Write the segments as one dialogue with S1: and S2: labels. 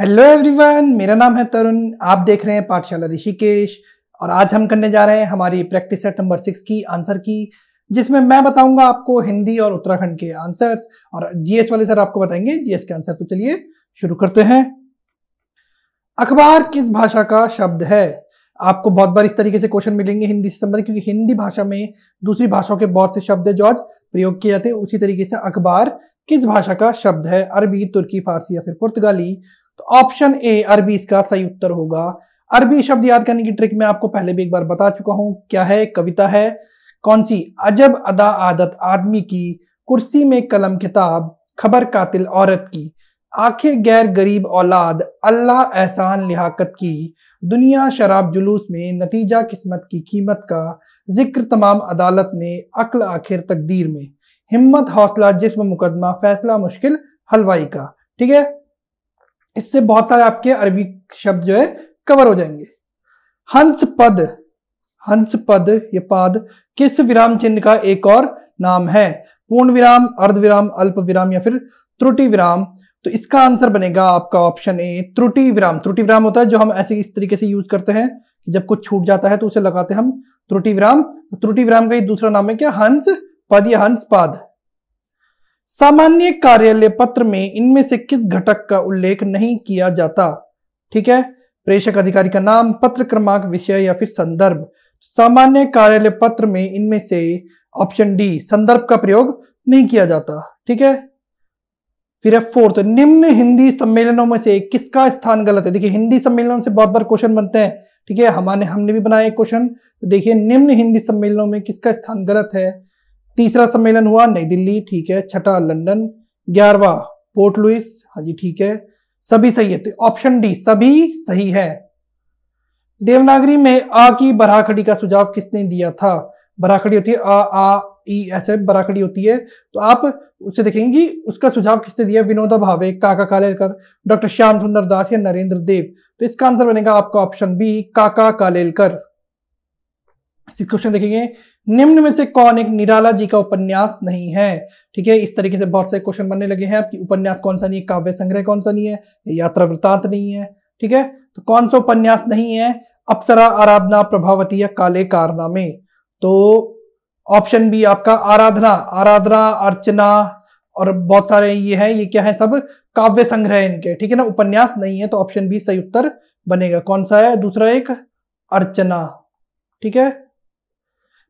S1: hello everyone मेरा नाम है तरुण आप देख रहे हैं पाठशाला ऋषिकेश और आज हम करने जा रहे हैं हमारी प्रैक्टिस सेट नंबर सिक्स की आंसर की जिसमें मैं बताऊंगा आपको हिंदी और उत्तराखंड के आंसर्स और जीएस वाले सर आपको बताएंगे जीएस के आंसर तो चलिए शुरू करते हैं अखबार किस भाषा का शब्द है आपको बहुत बार इस तरीके से क्वेश्चन मिलेंगे हिंदी से संबंधित क्योंकि हिंदी भाषा में दूसरी भाषाओं के बहुत से शब्द है जो आज प्रयोग किए जाते हैं उसी तरीके से अखबार किस भाषा का शब्द है अरबी तुर्की फारसी या फिर पुर्तगाली तो ऑप्शन ए अरबी इसका सही उत्तर होगा अरबी शब्द याद करने की ट्रिक मैं आपको पहले भी एक बार बता चुका हूं क्या है कविता है कौन सी अजब अदा आदत आदमी की कुर्सी में कलम किताब खबर कातिल औरत की आंखें गैर गरीब औलाद अल्लाह एहसान लिहाकत की दुनिया शराब जुलूस में नतीजा किस्मत की कीमत का जिक्र तमाम अदालत में अक्ल आखिर तकदीर में हिम्मत हौसला जिस्म मुकदमा फैसला मुश्किल हलवाई का ठीक है इससे बहुत सारे आपके अरबी शब्द जो है कवर हो जाएंगे हंस पद हंस पद ये पाद किस विराम चिन्ह का एक और नाम है पूर्ण विराम अर्ध विराम अल्प विराम या फिर त्रुटि विराम तो इसका आंसर बनेगा आपका ऑप्शन ए त्रुटि विराम त्रुटि विराम होता है जो हम ऐसे इस तरीके से यूज करते हैं कि जब कुछ छूट जाता है तो उसे लगाते हैं हम त्रुटि विराम त्रुटि विराम का ये दूसरा नाम है क्या हंस पद या हंस पाद सामान्य कार्यालय पत्र में इनमें से किस घटक का उल्लेख नहीं किया जाता ठीक है प्रेषक अधिकारी का नाम पत्र क्रमांक विषय या फिर संदर्भ सामान्य कार्यालय पत्र में इनमें से ऑप्शन डी संदर्भ का प्रयोग नहीं किया जाता ठीक है फिर है फोर्थ निम्न हिंदी सम्मेलनों में से किसका स्थान गलत है देखिए हिंदी सम्मेलनों से बहुत बार क्वेश्चन बनते हैं ठीक है हमारे हमने भी बनाया क्वेश्चन तो देखिए निम्न हिंदी सम्मेलनों में किसका स्थान गलत है तीसरा सम्मेलन हुआ नई दिल्ली ठीक है छठा लंदन ग्यारहवा पोर्ट लुइस हाँ जी ठीक है सभी सही है तो ऑप्शन डी सभी सही है देवनागरी में आ की बराखड़ी का सुझाव किसने दिया था बराखड़ी होती है आ आ ई ऐसे बराखड़ी होती है तो आप उसे देखेंगे कि उसका सुझाव किसने दिया विनोदा भावे काका कालेलकर डॉक्टर श्याम सुंदर दास या नरेंद्र देव तो इसका आंसर बनेगा आपका ऑप्शन बी काका कालेलकर क्वेश्चन देखेंगे निम्न में से कौन एक निराला जी का उपन्यास नहीं है ठीक है इस तरीके से बहुत से क्वेश्चन बनने लगे हैं आपकी उपन्यास कौन सा नहीं है काव्य संग्रह कौन सा नहीं है यात्रा वृतांत नहीं है ठीक है तो कौन सा उपन्यास नहीं है अप्सरा आराधना प्रभावती या काले कारनामे तो ऑप्शन बी आपका आराधना आराधना अर्चना और बहुत सारे ये है ये क्या है सब काव्य संग्रह इनके ठीक है ना उपन्यास नहीं है तो ऑप्शन बी सही उत्तर बनेगा कौन सा है दूसरा एक अर्चना ठीक है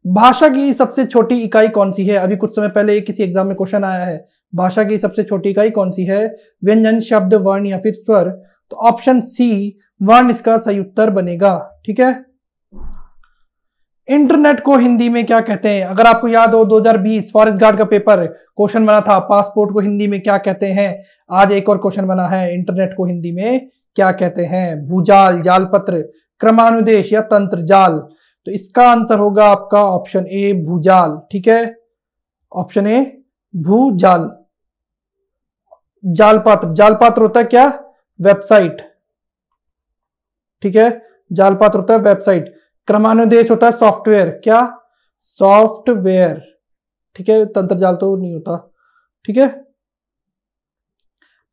S1: भाषा की सबसे छोटी इकाई कौन सी है अभी कुछ समय पहले किसी एग्जाम में क्वेश्चन आया है भाषा की सबसे छोटी इकाई कौन सी है व्यंजन शब्द वर्ण या फिर स्वर तो ऑप्शन सी वर्ण इसका सही उत्तर बनेगा ठीक है इंटरनेट को हिंदी में क्या कहते हैं अगर आपको याद हो 2020 फॉरेस्ट गार्ड का पेपर क्वेश्चन बना था पासपोर्ट को हिंदी में क्या कहते हैं आज एक और क्वेश्चन बना है इंटरनेट को हिंदी में क्या कहते हैं भूजाल जालपत्र क्रमानुदेश या तंत्र जाल तो इसका आंसर होगा आपका ऑप्शन ए भूजाल ठीक है ऑप्शन ए भूजाल जालपात्र जालपात्र होता है क्या वेबसाइट ठीक है जालपात्र होता है वेबसाइट क्रमानुदेश होता है सॉफ्टवेयर क्या सॉफ्टवेयर ठीक है तंत्र जाल तो नहीं होता ठीक है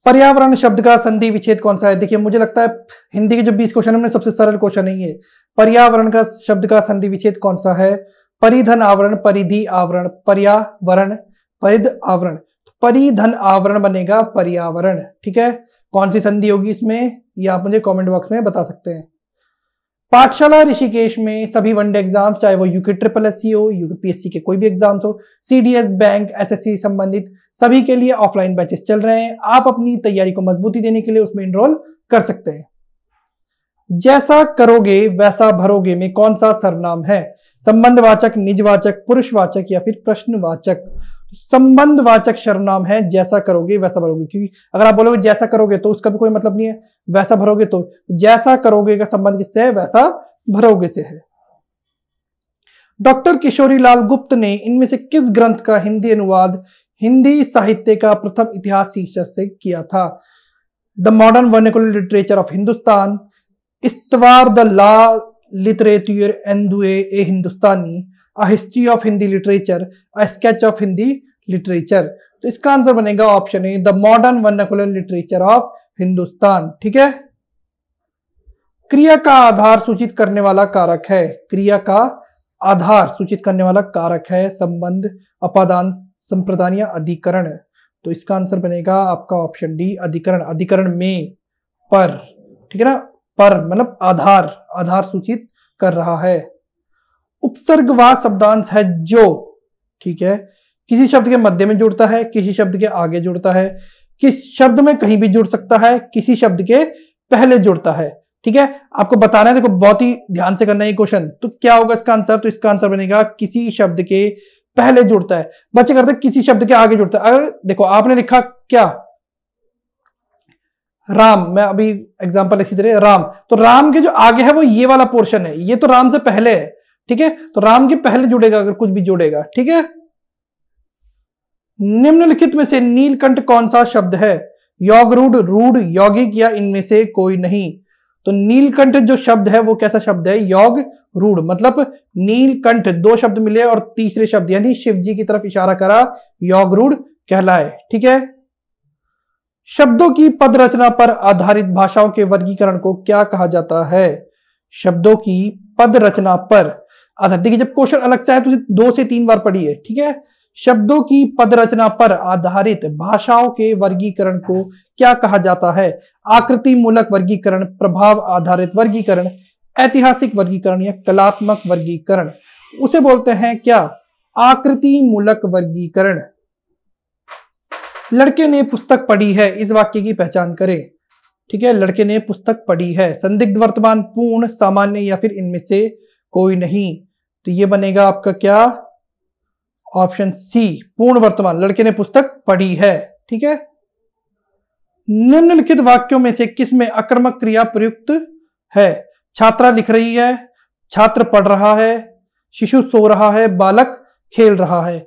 S1: पर्यावरण शब्द का संधि विच्छेद कौन सा है देखिए मुझे लगता है हिंदी के जो बीस क्वेश्चन है सबसे सरल क्वेश्चन है ये पर्यावरण का शब्द का संधि विच्छेद कौन सा है परिधन आवरण परिधि आवरण पर्यावरण परिध आवरण तो परिधन आवरण बनेगा पर्यावरण ठीक है कौन सी संधि होगी इसमें ये आप मुझे कमेंट बॉक्स में बता सकते हैं पाठशाला ऋषिकेश में सभी वनडे एग्जाम चाहे वो यूके ट्रिपल एस सी हो यूपीएससी के कोई भी एग्जाम हो सीडीएस बैंक एसएससी संबंधित सभी के लिए ऑफलाइन बैचेस चल रहे हैं आप अपनी तैयारी को मजबूती देने के लिए उसमें इनरोल कर सकते हैं जैसा करोगे वैसा भरोगे में कौन सा सर्वनाम है संबंधवाचक निजवाचक पुरुषवाचक या फिर प्रश्नवाचक तो संबंधवाचक सर्वनाम है जैसा करोगे वैसा भरोगे क्योंकि अगर आप बोलोगे जैसा करोगे तो उसका भी कोई मतलब नहीं है वैसा भरोगे तो जैसा करोगे का संबंध किससे है वैसा भरोगे से है डॉक्टर किशोरी लाल गुप्त ने इनमें से किस ग्रंथ का हिंदी अनुवाद हिंदी साहित्य का प्रथम इतिहास शीर्षक से किया था the modern vernacular literature of Hindustan Istwar the La Literature Endue a Hindustani a history of Hindi literature a sketch of Hindi literature तो इसका आंसर बनेगा option A the modern vernacular literature of Hindustan ठीक है क्रिया का आधार सूचित करने वाला कारक है क्रिया का आधार सूचित करने वाला कारक है संबंध अपादान संप्रदान या अधिकरण तो इसका आंसर बनेगा आपका ऑप्शन डी अधिकरण अधिकरण में पर ठीक है ना पर मतलब आधार आधार सूचित कर रहा है उपसर्गवाद शब्दांश है जो ठीक है किसी शब्द के मध्य में जुड़ता है किसी शब्द के आगे जुड़ता है किस शब्द में कहीं भी जुड़ सकता है किसी शब्द के पहले जुड़ता है ठीक है आपको बताना है देखो बहुत ही ध्यान से करना है क्वेश्चन तो क्या होगा इसका आंसर तो इसका आंसर बनेगा किसी शब्द के पहले जुड़ता है बच्चे करते किसी शब्द के आगे जुड़ता है अगर देखो आपने लिखा क्या राम मैं अभी एग्जाम्पल इसी तरह राम तो राम के जो आगे है वो ये वाला पोर्शन है ये तो राम से पहले है ठीक है तो राम के पहले जुड़ेगा अगर कुछ भी जुड़ेगा ठीक है निम्नलिखित में से नीलकंठ कौन सा शब्द है योग रूढ़ रूढ़ यौगिक या इनमें से कोई नहीं तो नीलकंठ जो शब्द है वो कैसा शब्द है योग रूढ़ मतलब नीलकंठ दो शब्द मिले और तीसरे शब्द यानी शिव जी की तरफ इशारा करा योग रूढ़ कहलाए ठीक है शब्दों की पद रचना पर आधारित भाषाओं के वर्गीकरण को क्या कहा जाता है शब्दों की पद रचना पर आधारित देखिए जब क्वेश्चन अलग से आए तो दो से तीन बार पढ़िए ठीक है शब्दों की पद रचना पर आधारित भाषाओं के वर्गीकरण को क्या कहा जाता है आकृति मूलक वर्गीकरण प्रभाव आधारित वर्गीकरण ऐतिहासिक वर्गीकरण या कलात्मक वर्गीकरण उसे बोलते हैं क्या आकृति मूलक वर्गीकरण लड़के ने पुस्तक पढ़ी है इस वाक्य की पहचान करें ठीक है लड़के ने पुस्तक पढ़ी है संदिग्ध वर्तमान पूर्ण सामान्य या फिर इनमें से कोई नहीं तो ये बनेगा आपका क्या ऑप्शन सी पूर्ण वर्तमान लड़के ने पुस्तक पढ़ी है ठीक है निम्नलिखित वाक्यों में से किस में आक्रमक क्रिया प्रयुक्त है छात्रा लिख रही है छात्र पढ़ रहा है शिशु सो रहा है बालक खेल रहा है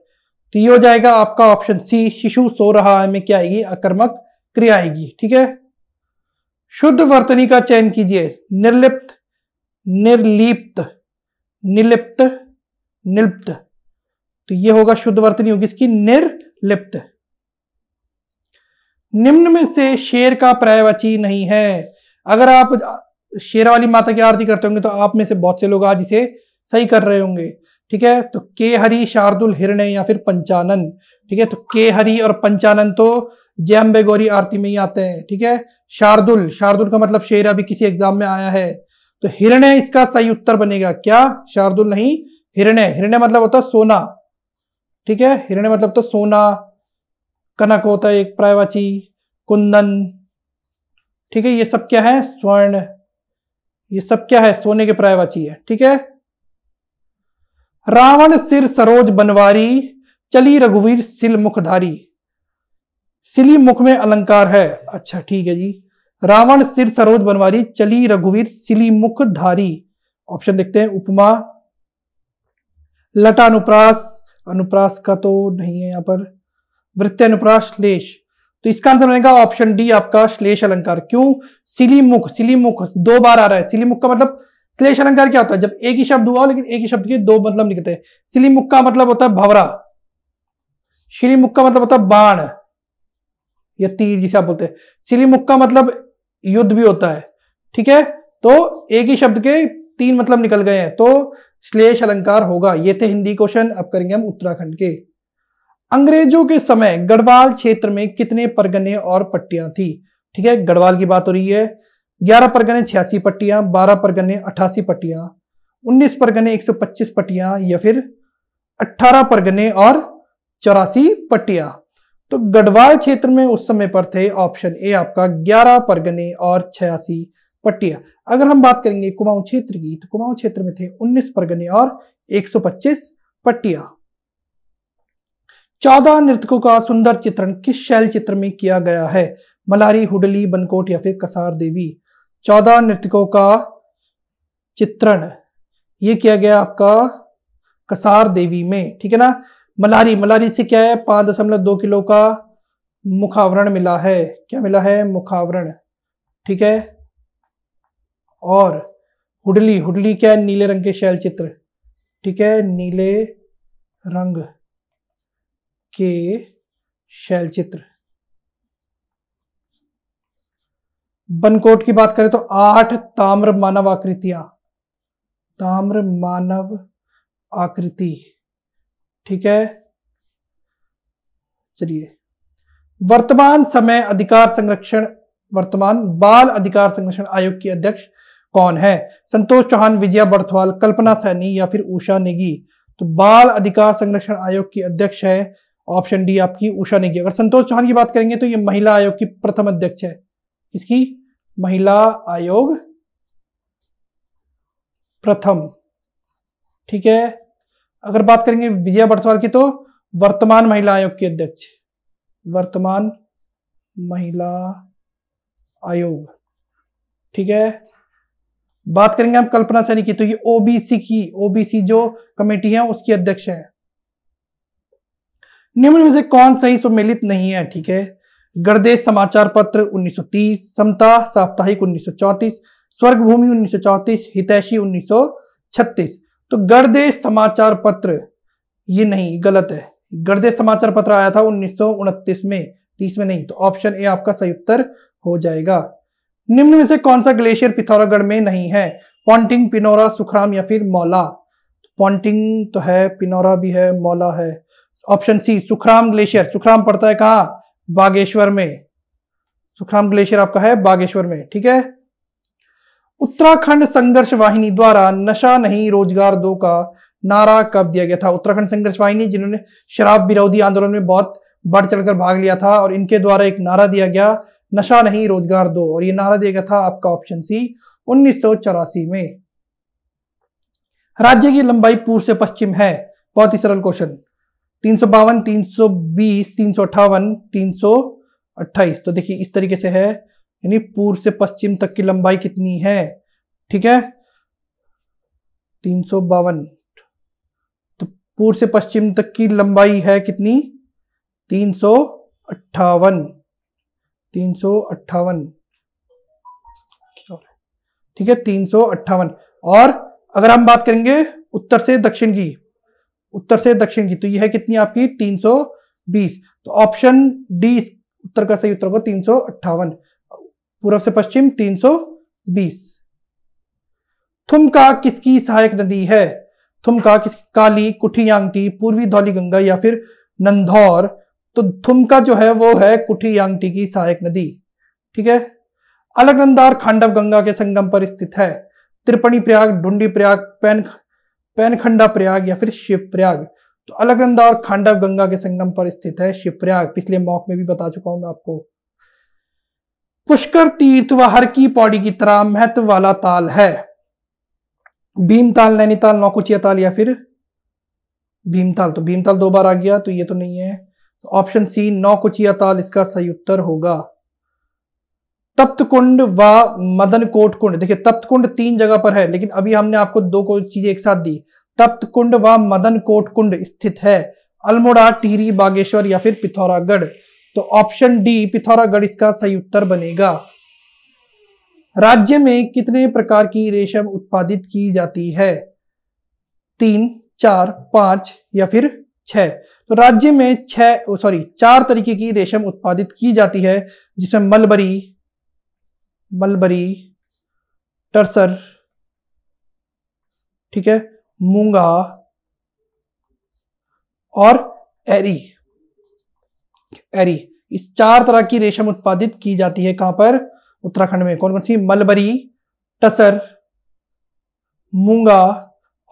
S1: तो ये हो जाएगा आपका ऑप्शन सी शिशु सो रहा है में क्या आएगी आक्रमक क्रिया आएगी ठीक है शुद्ध वर्तनी का चयन कीजिए निर्लिप्त निर्लिप्त निलिप्त निलिप्त तो ये होगा शुद्ध वर्तनी होगी इसकी निर्लिप्त निम्न में से शेर का पर्यायवाची नहीं है अगर आप शेर वाली माता की आरती करते होंगे तो आप में से बहुत से लोग आज इसे सही कर रहे होंगे ठीक है तो के हरि शार्दुल हिरण्य या फिर पंचानन ठीक है तो के हरि और पंचानन तो जयम्बे गौरी आरती में ही आते हैं ठीक है शार्दुल शार्दुल का मतलब शेर अभी किसी एग्जाम में आया है तो हिरण्य इसका सही उत्तर बनेगा क्या शार्दुल नहीं हिरण्य हिरण्य मतलब होता है सोना ठीक है हिरण्य मतलब तो सोना कनक होता है एक प्रायवाची कुंदन ठीक है ये सब क्या है स्वर्ण ये सब क्या है सोने के प्रायवाची है ठीक है रावण सिर सरोज बनवारी चली रघुवीर सिल मुखधारी सिली मुख में अलंकार है अच्छा ठीक है जी रावण सिर सरोज बनवारी चली रघुवीर सिली मुख धारी ऑप्शन देखते हैं उपमा लटा अनुप्रास अनुप्रास का तो नहीं है यहाँ पर वृत्ति अनुप्रास श्लेष तो इसका आंसर बनेगा ऑप्शन डी आपका श्लेष अलंकार क्यों सिली मुख सिली मुख दो बार आ रहा है सिली मुख का मतलब श्लेष अलंकार क्या होता है जब एक ही शब्द हुआ लेकिन एक ही शब्द के दो मतलब निकलते हैं सिलीमुख का मतलब होता है भवरा श्री का मतलब होता है बाण या तीर जिसे आप बोलते हैं सिलीमुख का मतलब युद्ध भी होता है ठीक है तो एक ही शब्द के तीन मतलब निकल गए हैं तो श्लेष अलंकार होगा ये थे हिंदी क्वेश्चन अब करेंगे हम उत्तराखंड के अंग्रेजों के समय गढ़वाल क्षेत्र में कितने परगने और पट्टियां थी ठीक है गढ़वाल की बात हो रही है ग्यारह परगने छियासी पट्टियां बारह परगने अठासी पट्टियां उन्नीस परगने एक सौ पच्चीस पट्टियां या फिर अठारह परगने और चौरासी पट्टियां तो गढ़वाल क्षेत्र में उस समय पर थे ऑप्शन ए आपका ग्यारह परगने और छियासी पट्टियां अगर हम बात करेंगे कुमाऊं क्षेत्र की तो कुमाऊं क्षेत्र में थे 19 परगने और 125 पट्टियां चौदह नृतकों का सुंदर चित्रण किस शैल चित्र में किया गया है मलारी हुडली बनकोट या फिर कसार देवी चौदह नृतकों का चित्रण ये किया गया आपका कसार देवी में ठीक है ना मलारी मलारी से क्या है पांच दशमलव दो किलो का मुखावरण मिला है क्या मिला है मुखावरण ठीक है और हुडली हुडली क्या है नीले रंग के शैल चित्र ठीक है नीले रंग के शैल चित्र बनकोट की बात करें तो आठ ताम्र मानव आकृतियां ताम्र मानव आकृति ठीक है चलिए वर्तमान समय अधिकार संरक्षण वर्तमान बाल अधिकार संरक्षण आयोग की अध्यक्ष कौन है संतोष चौहान विजया बर्थवाल कल्पना सैनी या फिर उषा नेगी तो बाल अधिकार संरक्षण आयोग की अध्यक्ष है ऑप्शन डी आपकी उषा नेगी अगर संतोष चौहान की बात करेंगे तो ये महिला आयोग की प्रथम अध्यक्ष है इसकी महिला आयोग प्रथम ठीक है अगर बात करेंगे विजया बटसवाल की तो वर्तमान महिला आयोग की अध्यक्ष वर्तमान महिला आयोग ठीक है बात करेंगे हम कल्पना सैनी की तो ये ओबीसी की ओबीसी जो कमेटी है उसकी अध्यक्ष है निम्न में से कौन सही सम्मिलित नहीं है ठीक है गर्देश समाचार पत्र 1930 समता साप्ताहिक 1934 स्वर्गभूमि उन्नीस हितैषी 1936 तो गर्देश समाचार पत्र ये नहीं गलत है गर्देश समाचार पत्र आया था उन्नीस में तीस में नहीं तो ऑप्शन ए आपका सही उत्तर हो जाएगा निम्न में से कौन सा ग्लेशियर पिथौरागढ़ में नहीं है पॉन्टिंग पिनौरा सुखराम या फिर मौला पॉन्टिंग तो है पिनौरा भी है मौला है option C Sukhram glacier Sukhram पड़ता है कहाँ बागेश्वर में सुखराम ग्लेशियर आपका है बागेश्वर में ठीक है उत्तराखंड संघर्ष वाहिनी द्वारा नशा नहीं रोजगार दो का नारा कब दिया गया था उत्तराखंड संघर्ष वाहिनी जिन्होंने शराब विरोधी आंदोलन में बहुत बढ़ चढ़कर भाग लिया था और इनके द्वारा एक नारा दिया गया नशा नहीं रोजगार दो और ये नारा दिया गया था आपका ऑप्शन सी उन्नीस में राज्य की लंबाई पूर्व से पश्चिम है बहुत ही सरल क्वेश्चन तीन सौ बावन तीन सौ बीस तीन सौ अट्ठावन तीन सौ अट्ठाईस तो देखिए इस तरीके से है यानी पूर्व से पश्चिम तक की लंबाई कितनी है ठीक है तीन सौ बावन तो पूर्व से पश्चिम तक की लंबाई है कितनी तीन सौ अट्ठावन तीन सौ अट्ठावन ठीक है तीन सौ अट्ठावन और अगर हम बात करेंगे उत्तर से दक्षिण की उत्तर से दक्षिण की तो यह कितनी आपकी 320 तो ऑप्शन डी उत्तर का सही उत्तर होगा तीन पूर्व से पश्चिम 320 थुमका किसकी सहायक नदी है थुमका किसकी काली कुठी यांगटी पूर्वी धौली गंगा या फिर नंदौर तो थुमका जो है वो है कुठी यांगटी की सहायक नदी ठीक है अलगनंदार खांडव गंगा के संगम पर स्थित है त्रिपणी प्रयाग ढूंढी प्रयाग पैन पैनखंडा प्रयाग या फिर शिव प्रयाग तो अलगनंदा और खांडव गंगा के संगम पर स्थित है शिव प्रयाग पिछले मॉक में भी बता चुका हूं मैं आपको पुष्कर तीर्थ व हर की पौड़ी की तरह महत्व वाला ताल है भीमताल नैनीताल नौकुचिया ताल या फिर भीमताल तो भीमताल दो बार आ गया तो ये तो नहीं है तो ऑप्शन सी नौकुचिया ताल इसका सही उत्तर होगा तप्त कुंड व मदन कोट कुंड देखिए तप्त कुंड तीन जगह पर है लेकिन अभी हमने आपको दो को चीजें एक साथ दी तप्त कुंड व मदन कोट कुंड स्थित है अल्मोड़ा टिहरी बागेश्वर या फिर पिथौरागढ़ तो ऑप्शन डी पिथौरागढ़ इसका सही उत्तर बनेगा राज्य में कितने प्रकार की रेशम उत्पादित की जाती है तीन चार पांच या फिर छह तो राज्य में छह सॉरी चार तरीके की रेशम उत्पादित की जाती है जिसमें मलबरी मलबरी टर्सर ठीक है मूंगा और एरी एरी इस चार तरह की रेशम उत्पादित की जाती है कहां पर उत्तराखंड में कौन कौन सी मलबरी टसर मूंगा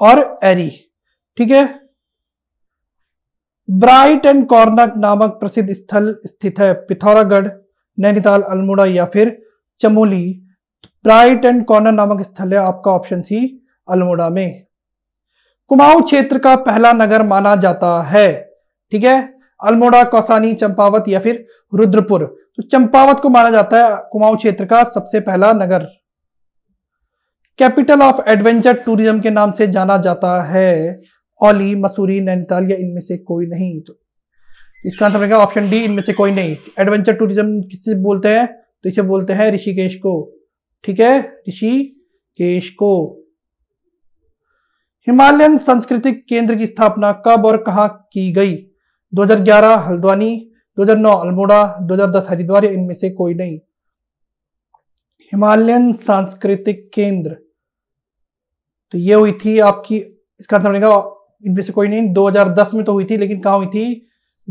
S1: और एरी ठीक है ब्राइट एंड कॉर्नक नामक प्रसिद्ध स्थल स्थित है पिथौरागढ़ नैनीताल अल्मोड़ा या फिर चमोली ब्राइट एंड कॉर्नर नामक स्थल है आपका ऑप्शन सी अल्मोड़ा में कुमाऊं क्षेत्र का पहला नगर माना जाता है ठीक है अल्मोड़ा कौसानी चंपावत या फिर रुद्रपुर तो चंपावत को माना जाता है कुमाऊं क्षेत्र का सबसे पहला नगर कैपिटल ऑफ एडवेंचर टूरिज्म के नाम से जाना जाता है ओली मसूरी नैनीताल या इनमें से कोई नहीं तो इसका आंसर मतलब रहेगा ऑप्शन डी इनमें से कोई नहीं एडवेंचर टूरिज्म किससे बोलते हैं तो इसे बोलते हैं ऋषिकेश को ठीक है ऋषिकेश को हिमालयन सांस्कृतिक केंद्र की स्थापना कब और कहा की गई 2011 हल्द्वानी 2009 अल्मोड़ा 2010 हरिद्वार इनमें से कोई नहीं हिमालयन सांस्कृतिक केंद्र तो ये हुई थी आपकी इसका आंसर बनेगा इनमें से कोई नहीं 2010 में तो हुई थी लेकिन कहाँ हुई थी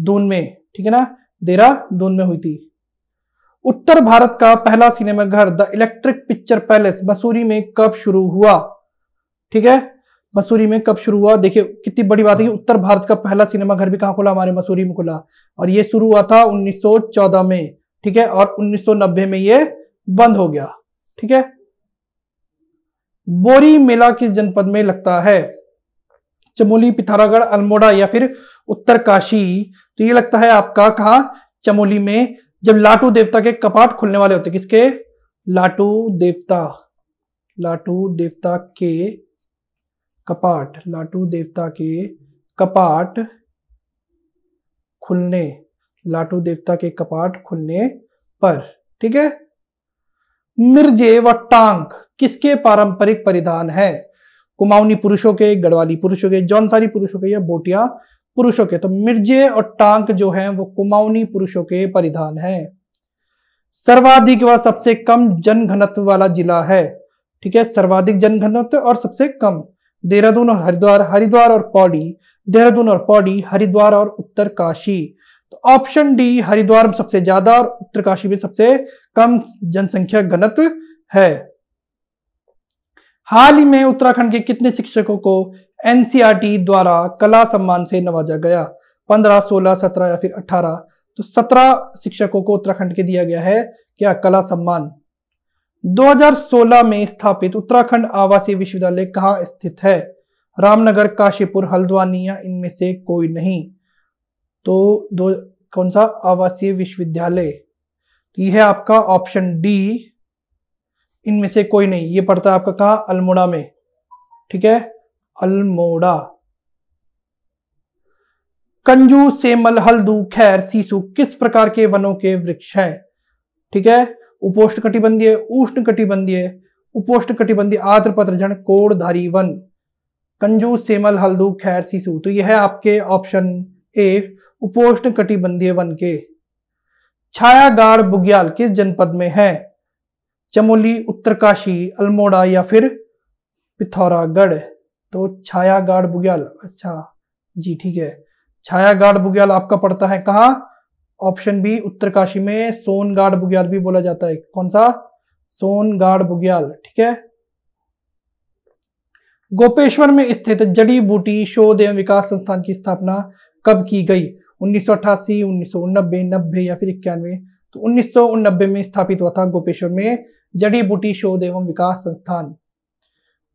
S1: दून में ठीक है ना देरा दून में हुई थी उत्तर भारत का पहला सिनेमाघर the electric picture palace Mussoorie में कब शुरू हुआ ठीक है मसूरी में कब शुरू हुआ देखिए कितनी बड़ी बात है कि उत्तर भारत का पहला सिनेमाघर भी कहा खुला हमारे मसूरी में खुला और ये शुरू हुआ था 1914 में ठीक है और 1990 में ये बंद हो गया ठीक है बोरी मेला किस जनपद में लगता है चमोली पिथौरागढ़ अल्मोड़ा या फिर उत्तरकाशी तो ये लगता है आपका कहा चमोली में जब लाटू देवता के कपाट खुलने वाले होते किसके लाटू देवता लाटू देवता के कपाट लाटू देवता के कपाट खुलने लाटू देवता के कपाट खुलने पर ठीक है मिर्जे व टांग किसके पारंपरिक परिधान है कुमाऊनी पुरुषों के गढ़वाली पुरुषों के जौनसारी पुरुषों के या बोटिया पुरुषों के तो मिर्जे और टांक जो हैं वो कुमाऊनी पुरुषों के परिधान है सर्वाधिक व सबसे कम जनघनत्व वाला जिला है ठीक है सर्वाधिक जनघनत्व और सबसे कम देहरादून और हरिद्वार हरिद्वार और पौड़ी देहरादून और पौड़ी हरिद्वार और उत्तरकाशी तो ऑप्शन डी हरिद्वार में सबसे ज्यादा और उत्तरकाशी में सबसे कम जनसंख्या घनत्व है हाल ही में उत्तराखंड के कितने शिक्षकों को एनसीईआरटी द्वारा कला सम्मान से नवाजा गया पंद्रह सोलह सत्रह या फिर अठारह तो सत्रह शिक्षकों को उत्तराखंड के दिया गया है क्या कला सम्मान 2016 में स्थापित उत्तराखंड आवासीय विश्वविद्यालय कहाँ स्थित है रामनगर काशीपुर हल्द्वानी या इनमें से कोई नहीं तो दो कौन सा आवासीय विश्वविद्यालय तो यह है आपका ऑप्शन डी इनमें से कोई नहीं ये पड़ता है आपका कहा अल्मोड़ा में ठीक है अल्मोड़ा कंजू सेमल हल्दू खैर सीसू किस प्रकार के वनों के वृक्ष हैं ठीक है उपोष्ण कटिबंधीय उष्ण कटिबंधीय उपोष्ण कटिबंधीय आद्र पत्रझण कोड़धारी वन कंजू सेमल हल्दू खैर सीसू तो यह है आपके ऑप्शन ए उपोष्ण कटिबंधीय वन के छायागाड़ बुग्याल किस जनपद में है चमोली उत्तरकाशी अल्मोड़ा या फिर पिथौरागढ़ तो छाया गाढ़ बुग्याल अच्छा जी ठीक है छाया गाढ़ बुग्याल आपका पड़ता है कहा ऑप्शन बी उत्तरकाशी में सोन गाढ़ बुग्याल भी बोला जाता है कौन सा सोन गाढ़ बुग्याल ठीक है गोपेश्वर में स्थित जड़ी बूटी शोध एवं विकास संस्थान की स्थापना कब की गई उन्नीस सौ 90 या फिर इक्यानवे तो उन्नीस में स्थापित हुआ था गोपेश्वर में जड़ी बूटी शोध एवं विकास संस्थान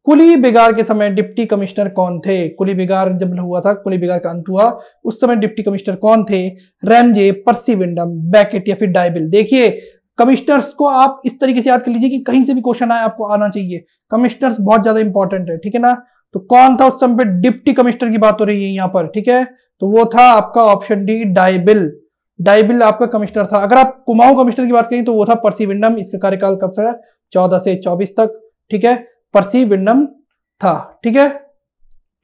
S1: कुली बिगार के समय डिप्टी कमिश्नर कौन थे कुली बिगार जब हुआ था कुली बिगार का अंत हुआ उस समय डिप्टी कमिश्नर कौन थे रैमजे पर्सी विंडम बैकेट या फिर डायबिल देखिए कमिश्नर्स को आप इस तरीके से याद कर लीजिए कि कहीं से भी क्वेश्चन आए आपको आना चाहिए कमिश्नर्स बहुत ज्यादा इंपॉर्टेंट है ठीक है ना तो कौन था उस समय पर डिप्टी कमिश्नर की बात हो रही है यहाँ पर ठीक है तो वो था आपका ऑप्शन डी डायबिल डायबिल आपका कमिश्नर था अगर आप कुमाऊं कमिश्नर की बात करें तो वो था विंडम इसका कार्यकाल कब से चौदह से चौबीस तक ठीक है परसी विंडम था ठीक है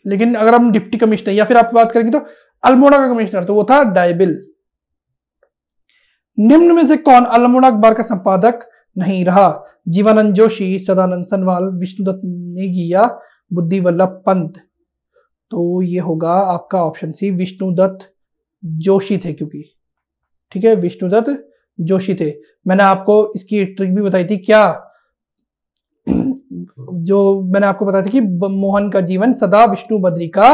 S1: लेकिन अगर हम डिप्टी कमिश्नर या फिर आप बात करेंगे तो अल्मोड़ा का कमिश्नर तो वो था डायबिल निम्न में से कौन अल्मोड़ा अखबार का संपादक नहीं रहा जीवानंद जोशी सदानंद सनवाल विष्णुदत्त नेगिया बुद्धि वल्लभ पंत तो ये होगा आपका ऑप्शन सी विष्णुदत्त जोशी थे क्योंकि ठीक है विष्णुदत्त जोशी थे मैंने आपको इसकी ट्रिक भी बताई थी क्या जो मैंने आपको बताया था कि मोहन का जीवन सदा विष्णु बद्री का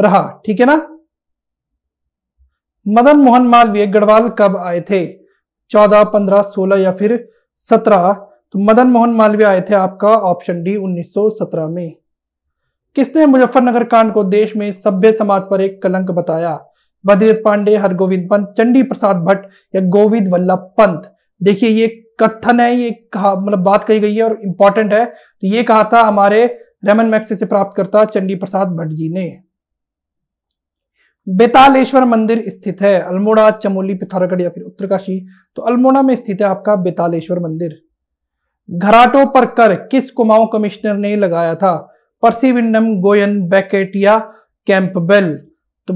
S1: रहा ठीक है ना मदन मोहन मालवीय गढ़वाल कब आए थे चौदह पंद्रह सोलह या फिर सत्रह तो मदन मोहन मालवीय आए थे आपका ऑप्शन डी उन्नीस सौ सत्रह में किसने मुजफ्फरनगर कांड को देश में सभ्य समाज पर एक कलंक बताया बद्रीनाथ पांडे हरगोविंद पंत चंडी प्रसाद भट्ट या गोविंद वल्लभ पंत देखिए ये कथन है ये कहा मतलब बात कही गई है और इम्पॉर्टेंट है तो ये कहा था हमारे रमन मैक्से से प्राप्त करता चंडी प्रसाद भट्ट जी ने बेतालेश्वर मंदिर स्थित है अल्मोड़ा चमोली पिथौरागढ़ या फिर उत्तरकाशी तो अल्मोड़ा में स्थित है आपका बेतालेश्वर मंदिर घराटों पर कर किस कुमाऊं कमिश्नर ने लगाया था परसिविंडम गोयन बैकेट या कैंपबेल तो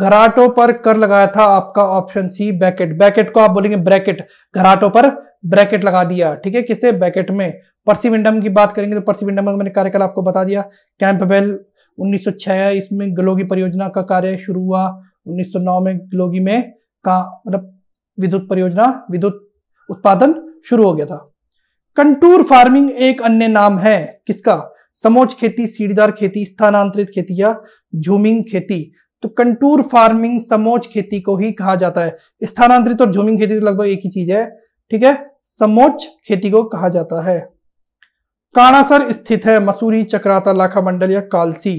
S1: घराटों पर कर लगाया था आपका ऑप्शन सी ब्रैकेट ब्रैकेट को आप बोलेंगे ब्रैकेट घराटों पर ब्रैकेट लगा दिया ठीक है किसने ब्रैकेट में परसिविंडम की बात करेंगे तो परसिविंडम का मैंने कार्यकाल आपको बता दिया कैंपबेल 1906 इसमें ग्लोगी परियोजना का कार्य शुरू हुआ 1909 में ग्लोगी में का मतलब विद्युत परियोजना विद्युत उत्पादन शुरू हो गया था कंटूर फार्मिंग एक अन्य नाम है किसका समोच खेती सीढ़ीदार खेती स्थानांतरित खेती या झूमिंग खेती तो कंटूर फार्मिंग समोच खेती को ही कहा जाता है स्थानांतरित और झूमिंग खेती तो लगभग एक ही चीज है ठीक है समोच खेती को कहा जाता है काणासर स्थित है मसूरी चक्राता लाखा मंडल या कालसी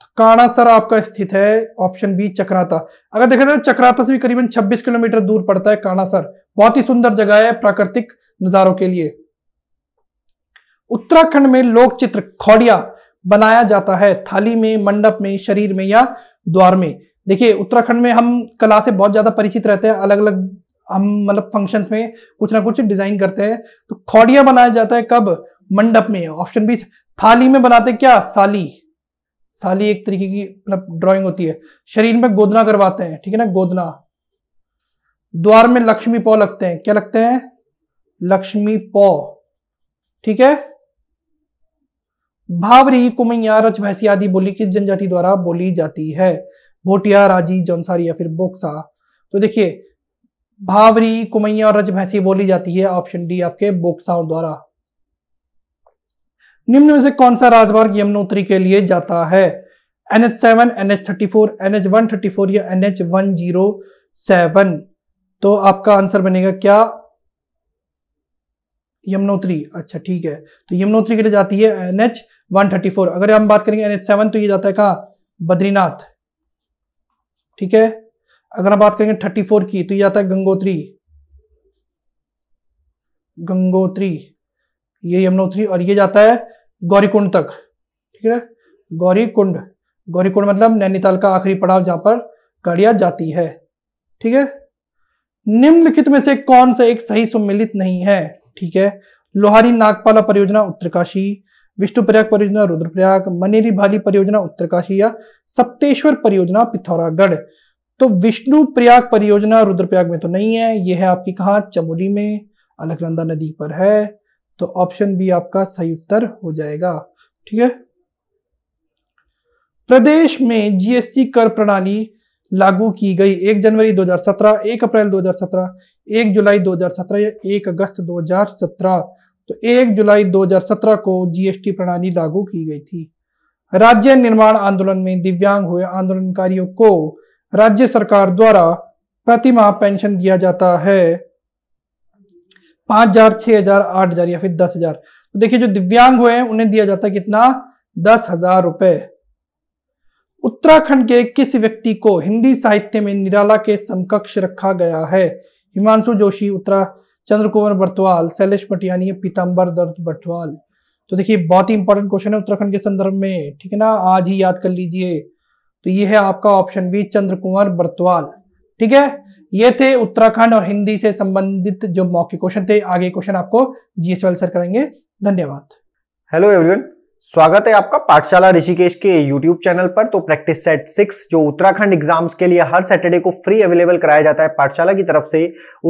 S1: तो काणासर आपका स्थित है ऑप्शन बी चक्राता अगर देखा जाए तो चक्राता से भी करीबन 26 किलोमीटर दूर पड़ता है काणासर बहुत ही सुंदर जगह है प्राकृतिक नजारों के लिए उत्तराखंड में लोक चित्र खौड़िया बनाया जाता है थाली में मंडप में शरीर में या द्वार में देखिए उत्तराखंड में हम कला से बहुत ज़्यादा परिचित रहते हैं अलग अलग हम मतलब फंक्शंस में कुछ ना कुछ डिज़ाइन करते हैं तो खौड़िया बनाया जाता है कब मंडप में ऑप्शन बी थाली में बनाते क्या साली साली एक तरीके की मतलब ड्राइंग होती है शरीर में गोदना करवाते हैं ठीक है ना गोदना द्वार में लक्ष्मी पौ लगते हैं क्या लगते हैं लक्ष्मी पौ ठीक है भावरी कुमैया रचभैसी आदि बोली किस जनजाति द्वारा बोली जाती है भोटिया राजी जौनसारी या फिर बोक्सा तो देखिए भावरी कुमैया और रजभैंसी बोली जाती है ऑप्शन डी आपके बोक्साओं द्वारा निम्न में से कौन सा राजमार्ग यमुनोत्री के लिए जाता है NH seven N H thirty four N H one thirty four या N H one zero seven तो आपका आंसर बनेगा क्या यमुनोत्री अच्छा ठीक है तो यमुनोत्री के लिए जाती है एनएच 134 अगर हम बात करेंगे एनएच सेवन तो ये जाता है कहा बद्रीनाथ ठीक है अगर हम बात करेंगे 34 की तो ये जाता है गंगोत्री गंगोत्री ये यमुनोत्री और ये जाता है गौरीकुंड तक ठीक है गौरीकुंड गौरीकुंड मतलब नैनीताल का आखिरी पड़ाव जहां पर गाड़ियां जाती है ठीक है निम्नलिखित में से कौन सा एक सही सम्मिलित नहीं है ठीक है लोहारी नागपाला परियोजना उत्तरकाशी विष्णुप्रयाग परियोजना रुद्रप्रयाग मनेरी भाली परियोजना उत्तरकाशी या सप्तेश्वर परियोजना पिथौरागढ़ तो विष्णु प्रयाग परियोजना रुद्रप्रयाग में तो नहीं है यह है आपकी कहाँ चमोली में अलकनंदा नदी पर है तो ऑप्शन बी आपका सही उत्तर हो जाएगा ठीक है प्रदेश में जीएसटी कर प्रणाली लागू की गई एक जनवरी 2017, एक अप्रैल 2017, एक जुलाई 2017 या एक अगस्त 2017 तो 1 जुलाई 2017 को जीएसटी प्रणाली लागू की गई थी राज्य निर्माण आंदोलन में दिव्यांग हुए आंदोलनकारियों को राज्य सरकार द्वारा प्रतिमाह पेंशन दिया जाता है पांच हजार छह हजार आठ हजार या फिर दस हजार तो देखिए जो दिव्यांग हुए हैं उन्हें दिया जाता है कितना दस हजार रुपए उत्तराखंड के किस व्यक्ति को हिंदी साहित्य में निराला के समकक्ष रखा गया है हिमांशु जोशी उत्तरा चंद्र कुंवर बटवाल शैलेश मटियानी पीताम्बर दत्त बटवाल तो देखिए बहुत ही इंपॉर्टेंट क्वेश्चन है उत्तराखंड के संदर्भ में ठीक है ना आज ही याद कर लीजिए तो ये है आपका ऑप्शन बी चंद्र कुंवर बर्तवाल ठीक है ये थे उत्तराखंड और हिंदी से संबंधित जो मौके क्वेश्चन थे आगे क्वेश्चन आपको जीएसएल सर करेंगे धन्यवाद
S2: हेलो एवरीवन स्वागत है आपका पाठशाला ऋषिकेश के YouTube चैनल पर तो प्रैक्टिस सेट सिक्स जो उत्तराखंड एग्जाम्स के लिए हर सैटरडे को फ्री अवेलेबल कराया जाता है पाठशाला की तरफ से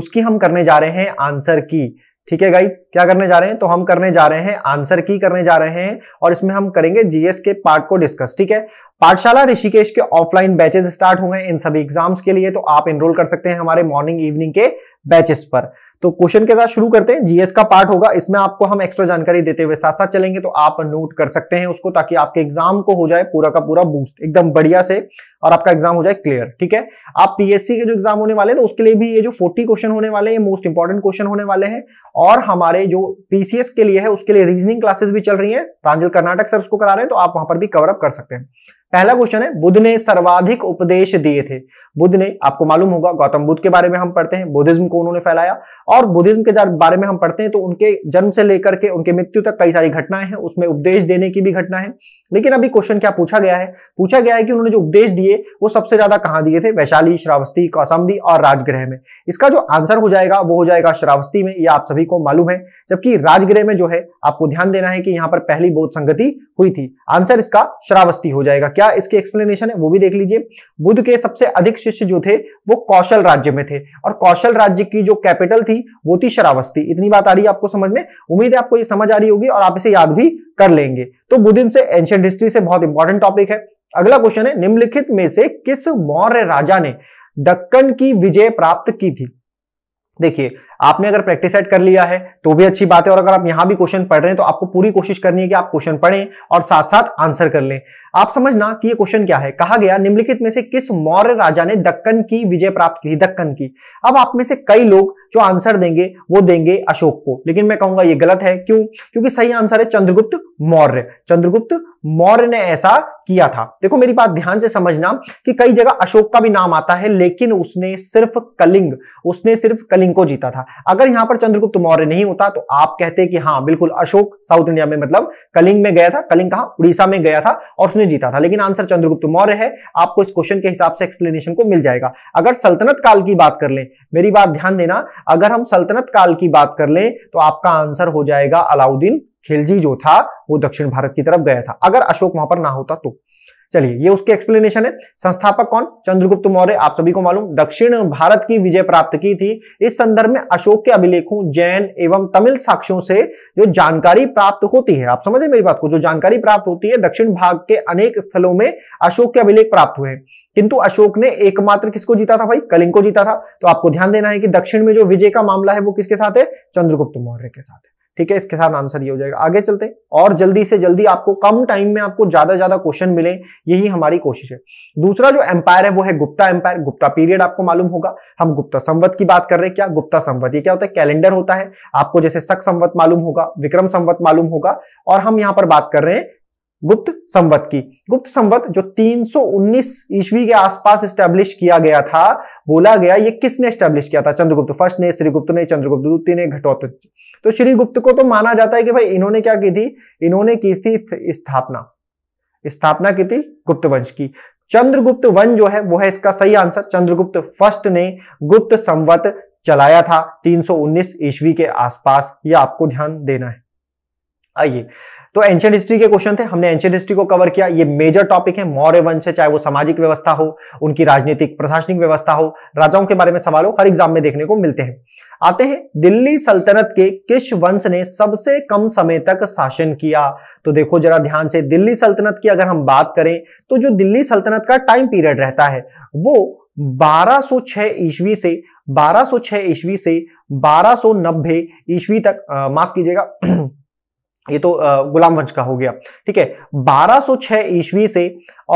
S2: उसकी हम करने जा रहे हैं आंसर की ठीक है गाइज क्या करने जा रहे हैं तो हम करने जा रहे हैं आंसर की करने जा रहे हैं और इसमें हम करेंगे जीएस के पार्ट को डिस्कस ठीक है पाठशाला ऋषिकेश के ऑफलाइन बैचेस स्टार्ट हुए हैं इन सभी एग्जाम्स के लिए तो आप एनरोल कर सकते हैं हमारे मॉर्निंग इवनिंग के बैचेस पर तो क्वेश्चन के साथ शुरू करते हैं जीएस का पार्ट होगा इसमें आपको हम एक्स्ट्रा जानकारी देते हुए साथ साथ चलेंगे तो आप नोट कर सकते हैं उसको ताकि आपके एग्जाम को हो जाए पूरा का पूरा बूस्ट एकदम बढ़िया से और आपका एग्जाम हो जाए क्लियर ठीक है आप पीएससी के जो एग्जाम होने वाले हैं तो उसके लिए भी ये जो फोर्टी क्वेश्चन होने वाले हैं मोस्ट इंपॉर्टेंट क्वेश्चन होने वाले हैं और हमारे जो पीसीएस के लिए है उसके लिए रीजनिंग क्लासेस भी चल रही है प्रांजल कर्नाटक सर उसको करा रहे हैं तो आप वहां पर भी कवर अप कर सकते हैं पहला क्वेश्चन है बुद्ध ने सर्वाधिक उपदेश दिए थे बुद्ध ने आपको मालूम होगा गौतम बुद्ध के बारे में हम पढ़ते हैं बुद्धिज्म को उन्होंने फैलाया और बुद्धिज्म के बारे में हम पढ़ते हैं तो उनके जन्म से लेकर के उनके मृत्यु तक कई सारी घटनाएं हैं उसमें उपदेश देने की भी घटना है लेकिन अभी क्वेश्चन क्या पूछा गया है पूछा गया है कि उन्होंने जो उपदेश दिए वो सबसे ज्यादा कहाँ दिए थे वैशाली श्रावस्ती कौसम्बी और राजगृह में इसका जो आंसर हो जाएगा वो हो जाएगा श्रावस्ती में यह आप सभी को मालूम है जबकि राजगृह में जो है आपको ध्यान देना है कि यहाँ पर पहली बोध संगति हुई थी आंसर इसका श्रावस्ती हो जाएगा क्या इसकी एक्सप्लेनेशन है वो भी देख लीजिए बुद्ध के सबसे अधिक शिष्य जो थे वो कौशल राज्य में थे और कौशल राज्य की जो कैपिटल थी वो थी शरावस्ती इतनी बात आ रही है आपको समझ में उम्मीद है आपको ये समझ आ रही होगी और आप इसे याद भी कर लेंगे तो बुद्ध से एंशियंट हिस्ट्री से बहुत इंपॉर्टेंट टॉपिक है अगला क्वेश्चन है निम्नलिखित में से किस मौर्य राजा ने दक्कन की विजय प्राप्त की थी देखिए आपने अगर प्रैक्टिस सेट कर लिया है तो भी अच्छी बात है और अगर आप यहां भी क्वेश्चन पढ़ रहे हैं तो आपको पूरी कोशिश करनी है कि आप क्वेश्चन पढ़ें और साथ साथ आंसर कर लें आप समझना कि ये क्वेश्चन क्या है कहा गया निम्नलिखित में से किस मौर्य राजा ने दक्कन की विजय प्राप्त की दक्कन की अब आप में से कई लोग जो आंसर देंगे वो देंगे अशोक को लेकिन मैं कहूंगा ये गलत है क्यों क्योंकि सही आंसर है चंद्रगुप्त मौर्य चंद्रगुप्त मौर्य ने ऐसा किया था देखो मेरी बात ध्यान से समझना कि कई जगह अशोक का भी नाम आता है लेकिन उसने सिर्फ कलिंग उसने सिर्फ कलिंग को जीता था अगर यहां पर चंद्रगुप्त मौर्य नहीं होता तो आप कहते कि हाँ बिल्कुल अशोक साउथ इंडिया में मतलब कलिंग में गया था कलिंग कहा उड़ीसा में गया था और उसने किसने जीता था लेकिन आंसर चंद्रगुप्त मौर्य है आपको इस क्वेश्चन के हिसाब से एक्सप्लेनेशन को मिल जाएगा अगर सल्तनत काल की बात कर लें मेरी बात ध्यान देना अगर हम सल्तनत काल की बात कर लें तो आपका आंसर हो जाएगा अलाउद्दीन खिलजी जो था वो दक्षिण भारत की तरफ गया था अगर अशोक वहां पर ना होता तो चलिए ये उसके एक्सप्लेनेशन है संस्थापक कौन चंद्रगुप्त मौर्य आप सभी को मालूम दक्षिण भारत की विजय प्राप्त की थी इस संदर्भ में अशोक के अभिलेखों जैन एवं तमिल साक्ष्यों से जो जानकारी प्राप्त होती है आप समझे मेरी बात को जो जानकारी प्राप्त होती है दक्षिण भाग के अनेक स्थलों में अशोक के अभिलेख प्राप्त हुए किंतु अशोक ने एकमात्र किसको जीता था भाई कलिंग को जीता था तो आपको ध्यान देना है कि दक्षिण में जो विजय का मामला है वो किसके साथ है चंद्रगुप्त मौर्य के साथ है ठीक है इसके साथ आंसर ये हो जाएगा आगे चलते और जल्दी से जल्दी आपको कम टाइम में आपको ज्यादा ज्यादा क्वेश्चन मिले यही हमारी कोशिश है दूसरा जो एम्पायर है वो है गुप्ता एम्पायर गुप्ता पीरियड आपको मालूम होगा हम गुप्ता संवत की बात कर रहे हैं क्या गुप्ता संवत ये क्या होता है कैलेंडर होता है आपको जैसे सक संवत मालूम होगा विक्रम संवत मालूम होगा और हम यहाँ पर बात कर रहे हैं गुप्त संवत की गुप्त संवत जो 319 ईस्वी के आसपास स्टैब्लिश किया गया था बोला गया ये किसने स्टैब्लिश किया था चंद्रगुप्त फर्स्ट ने श्रीगुप्त ने चंद्रगुप्त द्वितीय ने घटोत्तर तो श्रीगुप्त को तो माना जाता है कि भाई इन्होंने क्या की थी इन्होंने की थी स्थापना स्थापना की थी गुप्त वंश की चंद्रगुप्त वंश जो है वो है इसका सही आंसर चंद्रगुप्त फर्स्ट ने गुप्त संवत चलाया था 319 ईस्वी के आसपास ये आपको ध्यान देना है आइए तो एंशियंट हिस्ट्री के क्वेश्चन थे हमने एंशियंट हिस्ट्री को कवर किया ये मेजर टॉपिक है मौर्य वंश चाहे वो सामाजिक व्यवस्था हो उनकी राजनीतिक प्रशासनिक व्यवस्था हो राजाओं के बारे में सवाल हो हर एग्जाम में देखने को मिलते हैं आते हैं दिल्ली सल्तनत के किस वंश ने सबसे कम समय तक शासन किया तो देखो जरा ध्यान से दिल्ली सल्तनत की अगर हम बात करें तो जो दिल्ली सल्तनत का टाइम पीरियड रहता है वो 1206 ईस्वी से 1206 ईस्वी से 1290 ईस्वी तक माफ कीजिएगा ये तो गुलाम वंश का हो गया ठीक है 1206 ईस्वी से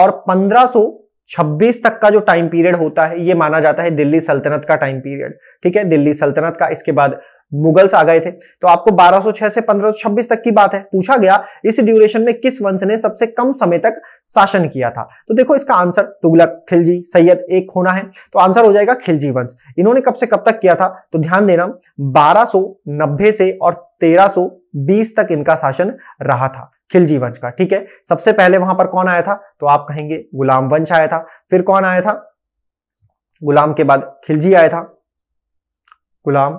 S2: और 1526 तक का जो टाइम पीरियड होता है ये माना जाता है दिल्ली सल्तनत का टाइम पीरियड ठीक है दिल्ली सल्तनत का इसके बाद मुगल्स आ गए थे तो आपको 1206 से 1526 तक की बात है पूछा गया इस ड्यूरेशन में किस वंश ने सबसे कम समय तक शासन किया था तो देखो इसका आंसर तुगलक खिलजी सैयद एक होना है तो आंसर हो जाएगा खिलजी वंश इन्होंने कब से कब तक किया था तो ध्यान देना 1290 से और 1320 तक इनका शासन रहा था खिलजी वंश का ठीक है सबसे पहले वहां पर कौन आया था तो आप कहेंगे गुलाम वंश आया था फिर कौन आया था गुलाम के बाद खिलजी आया था गुलाम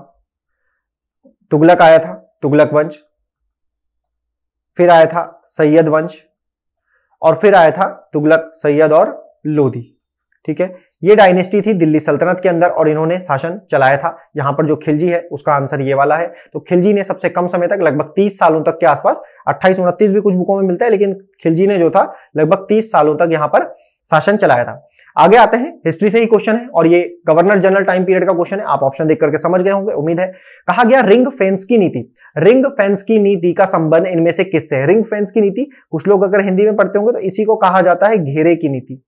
S2: तुगलक आया था तुगलक वंश फिर आया था सैयद वंश और फिर आया था तुगलक सैयद और लोधी ठीक है ये डायनेस्टी थी दिल्ली सल्तनत के अंदर और इन्होंने शासन चलाया था यहाँ पर जो खिलजी है उसका आंसर ये वाला है तो खिलजी ने सबसे कम समय तक लगभग 30 सालों तक के आसपास 28 उनतीस भी कुछ बुकों में मिलता है लेकिन खिलजी ने जो था लगभग 30 सालों तक यहां पर शासन चलाया था आगे आते हैं हिस्ट्री से ही क्वेश्चन है और ये गवर्नर जनरल टाइम पीरियड का क्वेश्चन है आप ऑप्शन देख करके समझ गए होंगे उम्मीद है कहा गया रिंग फेंस की नीति रिंग फेंस की नीति का संबंध इनमें से किससे है रिंग फेंस की नीति कुछ लोग अगर हिंदी में पढ़ते होंगे तो इसी को कहा जाता है घेरे की नीति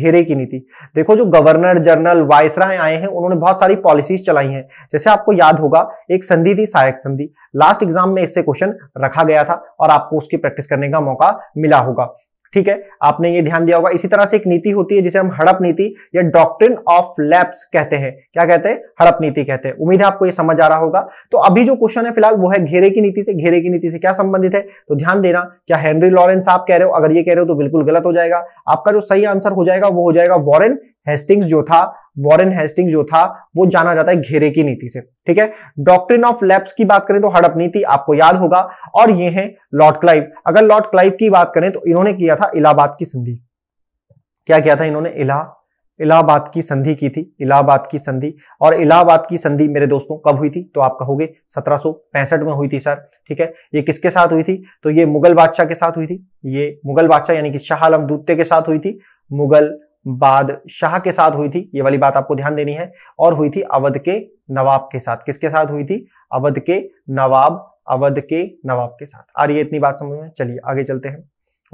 S2: घेरे की नीति देखो जो गवर्नर जनरल वायसराय आए हैं उन्होंने बहुत सारी पॉलिसीज चलाई हैं जैसे आपको याद होगा एक संधि थी सहायक संधि लास्ट एग्जाम में इससे क्वेश्चन रखा गया था और आपको उसकी प्रैक्टिस करने का मौका मिला होगा ठीक है आपने ये ध्यान दिया होगा इसी तरह से एक नीति होती है जिसे हम हड़प नीति या डॉक्ट्रिन ऑफ लैब्स कहते हैं क्या कहते हैं हड़प नीति कहते हैं उम्मीद है आपको ये समझ आ रहा होगा तो अभी जो क्वेश्चन है फिलहाल वो है घेरे की नीति से घेरे की नीति से क्या संबंधित है तो ध्यान देना क्या हेनरी लॉरेंस आप कह रहे हो अगर ये कह रहे हो तो बिल्कुल गलत हो जाएगा आपका जो सही आंसर हो जाएगा वो हो जाएगा वॉरेन हेस्टिंग्स जो था वॉरेन हेस्टिंग्स जो था वो जाना जाता है घेरे की नीति से ठीक है डॉक्ट्रिन ऑफ लैप्स की बात करें तो हड़प नीति आपको याद होगा और ये है लॉर्ड क्लाइव अगर लॉर्ड क्लाइव की बात करें तो इन्होंने किया था इलाहाबाद की संधि क्या किया था इन्होंने इला इलाहाबाद की संधि की थी इलाहाबाद की संधि और इलाहाबाद की संधि मेरे दोस्तों कब हुई थी तो आप कहोगे सत्रह में हुई थी सर ठीक है ये किसके साथ हुई थी तो ये मुगल बादशाह के साथ हुई थी ये मुगल बादशाह यानी कि शाह आलम द्वितीय के साथ हुई थी मुगल बाद शाह के साथ हुई थी ये वाली बात आपको ध्यान देनी है और हुई थी अवध के नवाब के साथ किसके साथ हुई थी अवध के नवाब अवध के नवाब के साथ आ रही है इतनी बात समझ में चलिए आगे चलते हैं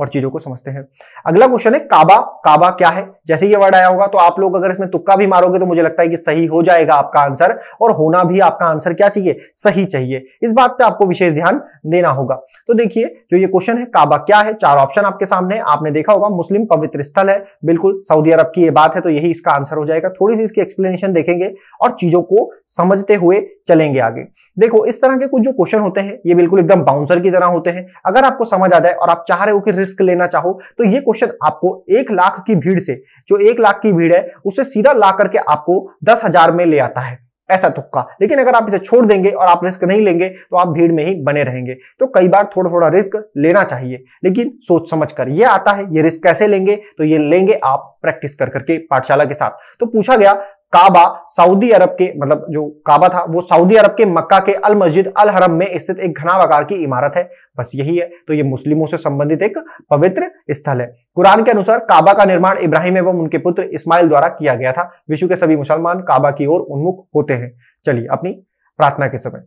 S2: और चीजों को समझते हैं अगला क्वेश्चन है काबा काबा क्या है जैसे ये वर्ड आया होगा तो आप लोग अगर इसमें तुक्का भी मारोगे तो मुझे लगता है कि सही हो जाएगा आपका आंसर और होना भी आपका आंसर क्या चाहिए सही चाहिए इस बात पे आपको विशेष ध्यान देना होगा तो देखिए जो ये क्वेश्चन है काबा क्या है चार ऑप्शन आपके सामने आपने देखा होगा मुस्लिम पवित्र स्थल है बिल्कुल सऊदी अरब की ये बात है तो यही इसका आंसर हो जाएगा थोड़ी सी इसकी एक्सप्लेनेशन देखेंगे और चीजों को समझते हुए चलेंगे आगे देखो इस तरह के कुछ जो क्वेश्चन होते हैं ये बिल्कुल एकदम बाउंसर की तरह होते हैं अगर आपको समझ आ जाए और आप चाह रहे हो कि रिस्क लेना चाहो तो ये क्वेश्चन आपको एक लाख की भीड़ से जो एक लाख की भीड़ है उसे सीधा ला करके आपको दस हजार में ले आता है ऐसा तुक्का लेकिन अगर आप इसे छोड़ देंगे और आप रिस्क नहीं लेंगे तो आप भीड़ में ही बने रहेंगे तो कई बार थोड़ा थोड़ा रिस्क लेना चाहिए लेकिन सोच समझ कर ये आता है ये रिस्क कैसे लेंगे तो ये लेंगे आप प्रैक्टिस कर करके पाठशाला के साथ तो पूछा गया काबा सऊदी अरब के मतलब जो काबा था वो सऊदी अरब के मक्का के अल मस्जिद अल हरम में स्थित एक घनावाकार की इमारत है बस यही है तो ये मुस्लिमों से संबंधित एक पवित्र स्थल है कुरान के अनुसार काबा का निर्माण इब्राहिम एवं उनके पुत्र इस्माइल द्वारा किया गया था विश्व के सभी मुसलमान काबा की ओर उन्मुख होते हैं चलिए अपनी प्रार्थना के समय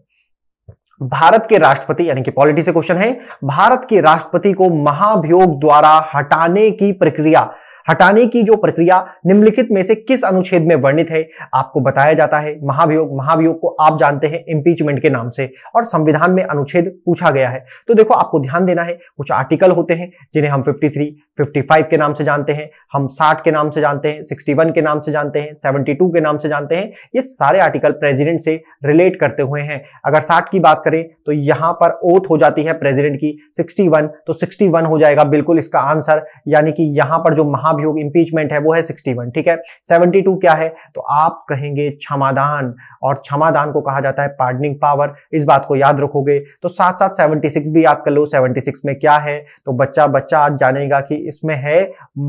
S2: भारत के राष्ट्रपति यानी कि पॉलिटी से क्वेश्चन है भारत के राष्ट्रपति को महाभियोग द्वारा हटाने की प्रक्रिया हटाने की जो प्रक्रिया निम्नलिखित में से किस अनुच्छेद में वर्णित है आपको बताया जाता है महाभियोग महाभियोग को आप जानते हैं इम्पीचमेंट के नाम से और संविधान में अनुच्छेद पूछा गया है तो देखो आपको ध्यान देना है कुछ आर्टिकल होते हैं जिन्हें हम 53, 55 के नाम से जानते हैं हम 60 के नाम से जानते हैं 61 के नाम से जानते हैं 72 के नाम से जानते हैं ये सारे आर्टिकल प्रेसिडेंट से रिलेट करते हुए हैं अगर 60 की बात करें तो यहां पर ओथ हो जाती है प्रेसिडेंट की 61 तो 61 हो जाएगा बिल्कुल इसका आंसर यानी कि यहां पर जो महा महाभियोग इंपीचमेंट है वो है सिक्सटी वन ठीक है टू क्या है तो आप कहेंगे क्षमादान और क्षमादान को कहा जाता है पार्डनिंग पावर इस बात को याद रखोगे तो साथ साथ सिक्स भी याद कर लो सिक्स में क्या है तो बच्चा बच्चा आज जानेगा कि इसमें है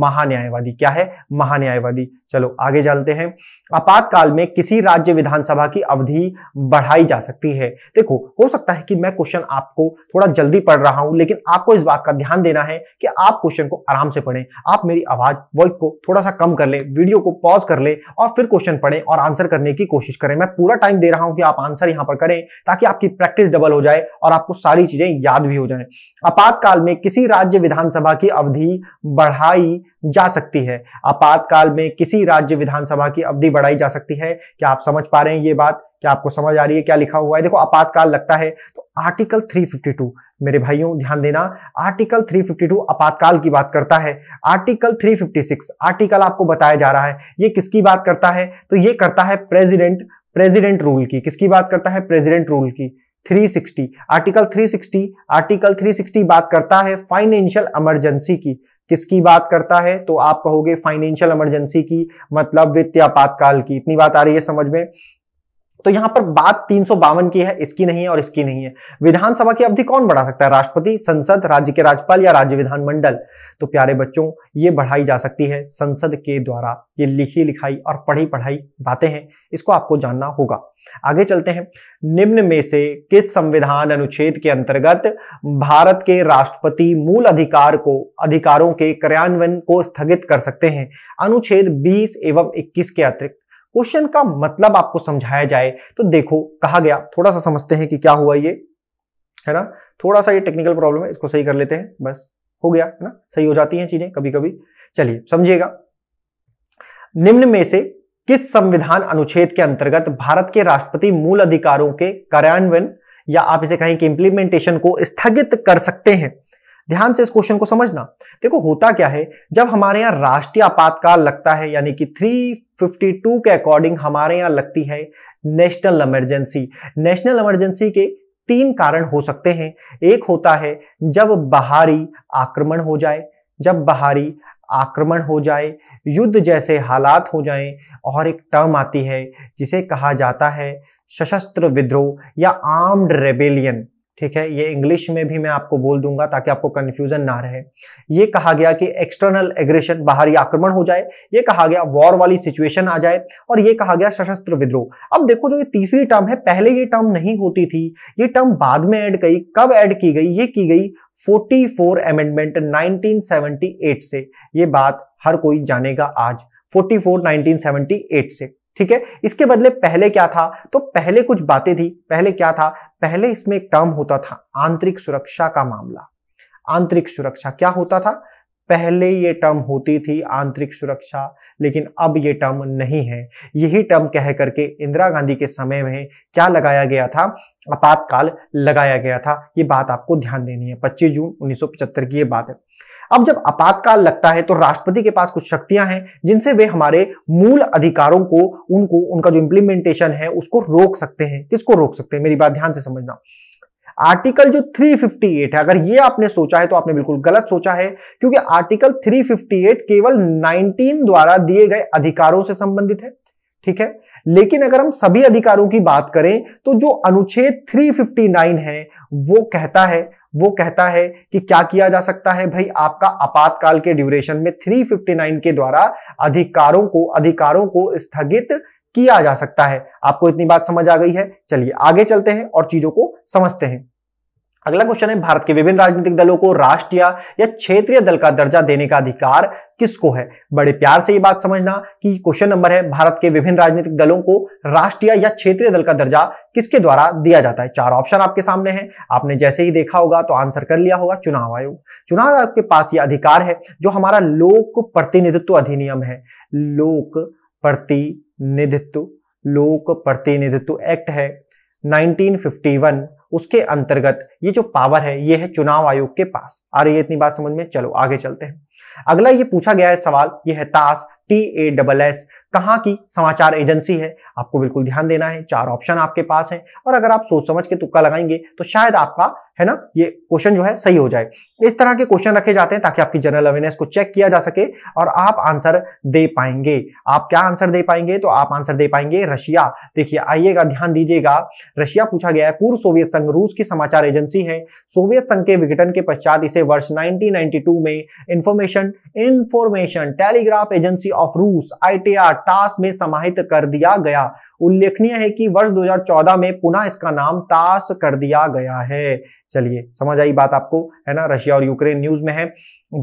S2: महान्यायवादी क्या है महान्यायवादी चलो आगे चलते हैं आपातकाल में किसी राज्य विधानसभा की अवधि बढ़ाई जा सकती है देखो हो सकता है कि मैं क्वेश्चन आपको थोड़ा जल्दी पढ़ रहा हूं लेकिन आपको इस बात का ध्यान देना है कि आप क्वेश्चन को आराम से पढ़ें आप मेरी आवाज आज वॉइस को थोड़ा सा कम कर लें वीडियो को पॉज कर लें और फिर क्वेश्चन पढ़ें और आंसर करने की कोशिश करें मैं पूरा टाइम दे रहा हूं कि आप आंसर यहां पर करें ताकि आपकी प्रैक्टिस डबल हो जाए और आपको सारी चीजें याद भी हो जाए आपातकाल में किसी राज्य विधानसभा की अवधि बढ़ाई जा सकती है आपातकाल में किसी राज्य विधानसभा की अवधि बढ़ाई जा सकती है क्या आप समझ पा रहे हैं ये बात क्या आपको समझ आ रही है क्या लिखा हुआ है देखो आपातकाल लगता है तो आर्टिकल 352 मेरे भाइयों ध्यान देना आर्टिकल 352 आपातकाल की बात करता है आर्टिकल 356 आर्टिकल आपको बताया जा रहा है ये किसकी बात करता है तो ये करता है प्रेसिडेंट प्रेसिडेंट रूल की किसकी बात करता है प्रेसिडेंट रूल की 360 आर्टिकल 360 आर्टिकल 360 बात करता है फाइनेंशियल इमरजेंसी की किसकी बात करता है तो आप कहोगे फाइनेंशियल इमरजेंसी की मतलब वित्तीय आपातकाल की इतनी बात आ रही है समझ में तो यहां पर बात तीन की है इसकी नहीं है और इसकी नहीं है विधानसभा की अवधि कौन बढ़ा सकता है राष्ट्रपति संसद राज्य के राज्यपाल या राज्य विधानमंडल तो प्यारे बच्चों ये बढ़ाई जा सकती है संसद के द्वारा ये लिखी लिखाई और पढ़ी पढ़ाई बातें हैं इसको आपको जानना होगा आगे चलते हैं निम्न में से किस संविधान अनुच्छेद के अंतर्गत भारत के राष्ट्रपति मूल अधिकार को अधिकारों के क्रियान्वयन को स्थगित कर सकते हैं अनुच्छेद 20 एवं 21 के अतिरिक्त क्वेश्चन का मतलब आपको समझाया जाए तो देखो कहा गया थोड़ा सा समझते हैं कि क्या हुआ ये है ना थोड़ा सा ये टेक्निकल प्रॉब्लम है इसको सही कर लेते हैं बस हो गया है ना सही हो जाती हैं चीजें कभी कभी चलिए समझिएगा निम्न में से किस संविधान अनुच्छेद के अंतर्गत भारत के राष्ट्रपति मूल अधिकारों के कार्यान्वयन या आप इसे कहें कि इंप्लीमेंटेशन को स्थगित कर सकते हैं ध्यान से इस क्वेश्चन को समझना देखो होता क्या है जब हमारे यहाँ राष्ट्रीय आपातकाल लगता है यानी कि 352 के अकॉर्डिंग हमारे यहाँ लगती है नेशनल इमरजेंसी नेशनल इमरजेंसी के तीन कारण हो सकते हैं एक होता है जब बाहरी आक्रमण हो जाए जब बाहरी आक्रमण हो जाए युद्ध जैसे हालात हो जाएं और एक टर्म आती है जिसे कहा जाता है सशस्त्र विद्रोह या आर्म्ड रेबेलियन ठीक है ये इंग्लिश में भी मैं आपको बोल दूंगा ताकि आपको कंफ्यूजन ना रहे ये कहा गया कि एक्सटर्नल एग्रेशन बाहरी आक्रमण हो जाए ये कहा गया वॉर वाली सिचुएशन आ जाए और ये कहा गया सशस्त्र विद्रोह अब देखो जो ये तीसरी टर्म है पहले ये टर्म नहीं होती थी ये टर्म बाद में ऐड गई कब ऐड की गई ये की गई फोर्टी अमेंडमेंट नाइनटीन से ये बात हर कोई जानेगा आज फोर्टी फोर से ठीक है इसके बदले पहले क्या था तो पहले कुछ बातें थी पहले क्या था पहले इसमें एक टर्म होता था आंतरिक सुरक्षा का मामला आंतरिक सुरक्षा क्या होता था पहले ये टर्म होती थी आंतरिक सुरक्षा लेकिन अब ये टर्म नहीं है यही टर्म कह करके इंदिरा गांधी के समय में क्या लगाया गया था आपातकाल लगाया गया था ये बात आपको ध्यान देनी है 25 जून 1975 की ये बात है अब जब आपातकाल लगता है तो राष्ट्रपति के पास कुछ शक्तियां हैं जिनसे वे हमारे मूल अधिकारों को उनको उनका जो इंप्लीमेंटेशन है उसको रोक सकते हैं किसको रोक सकते हैं मेरी बात ध्यान से समझना आर्टिकल जो 358 है अगर ये आपने सोचा है तो आपने बिल्कुल गलत सोचा है क्योंकि आर्टिकल 358 केवल 19 द्वारा दिए गए अधिकारों से संबंधित है ठीक है लेकिन अगर हम सभी अधिकारों की बात करें तो जो अनुच्छेद 359 है वो कहता है वो कहता है कि क्या किया जा सकता है भाई आपका आपातकाल के ड्यूरेशन में 359 के द्वारा अधिकारों को अधिकारों को स्थगित किया जा सकता है आपको इतनी बात समझ आ गई है चलिए आगे चलते हैं और चीजों को समझते हैं अगला क्वेश्चन है भारत के विभिन्न राजनीतिक दलों को राष्ट्रीय या क्षेत्रीय दल का दर्जा देने का अधिकार किसको है बड़े प्यार से ये बात समझना कि क्वेश्चन नंबर है भारत के विभिन्न राजनीतिक दलों को राष्ट्रीय या क्षेत्रीय दल का दर्जा किसके द्वारा दिया जाता है चार ऑप्शन आपके सामने हैं आपने जैसे ही देखा होगा तो आंसर कर लिया होगा चुनाव आयोग चुनाव आयोग के पास ये अधिकार है जो हमारा लोक प्रतिनिधित्व अधिनियम है लोक प्रति प्रतिनिधित्व लोक प्रतिनिधित्व एक्ट है 1951 उसके अंतर्गत ये जो पावर है ये है चुनाव आयोग के पास आ रही है इतनी बात समझ में चलो आगे चलते हैं अगला ये पूछा गया है सवाल ये है ताश टी ए डबल एस कहाँ की समाचार एजेंसी है आपको बिल्कुल ध्यान देना है चार ऑप्शन आपके पास है और अगर आप सोच समझ के तुक्का लगाएंगे तो शायद आपका है ना ये क्वेश्चन जो है सही हो जाए इस तरह के क्वेश्चन रखे जाते हैं ताकि आपकी जनरल अवेयरनेस को चेक किया जा सके और आप आंसर दे पाएंगे आप क्या आंसर दे पाएंगे तो आप आंसर दे पाएंगे रशिया देखिए आइएगा ध्यान दीजिएगा रशिया पूछा गया है पूर्व सोवियत संघ रूस की समाचार एजेंसी है सोवियत संघ के विघटन के पश्चात इसे वर्ष नाइनटीन में information information telegraph agency of रूस आईटीआर टास में समाहित कर दिया गया उल्लेखनीय है कि वर्ष 2014 में पुनः इसका नाम तास कर दिया गया है चलिए समझ आई बात आपको है ना रशिया और यूक्रेन न्यूज में है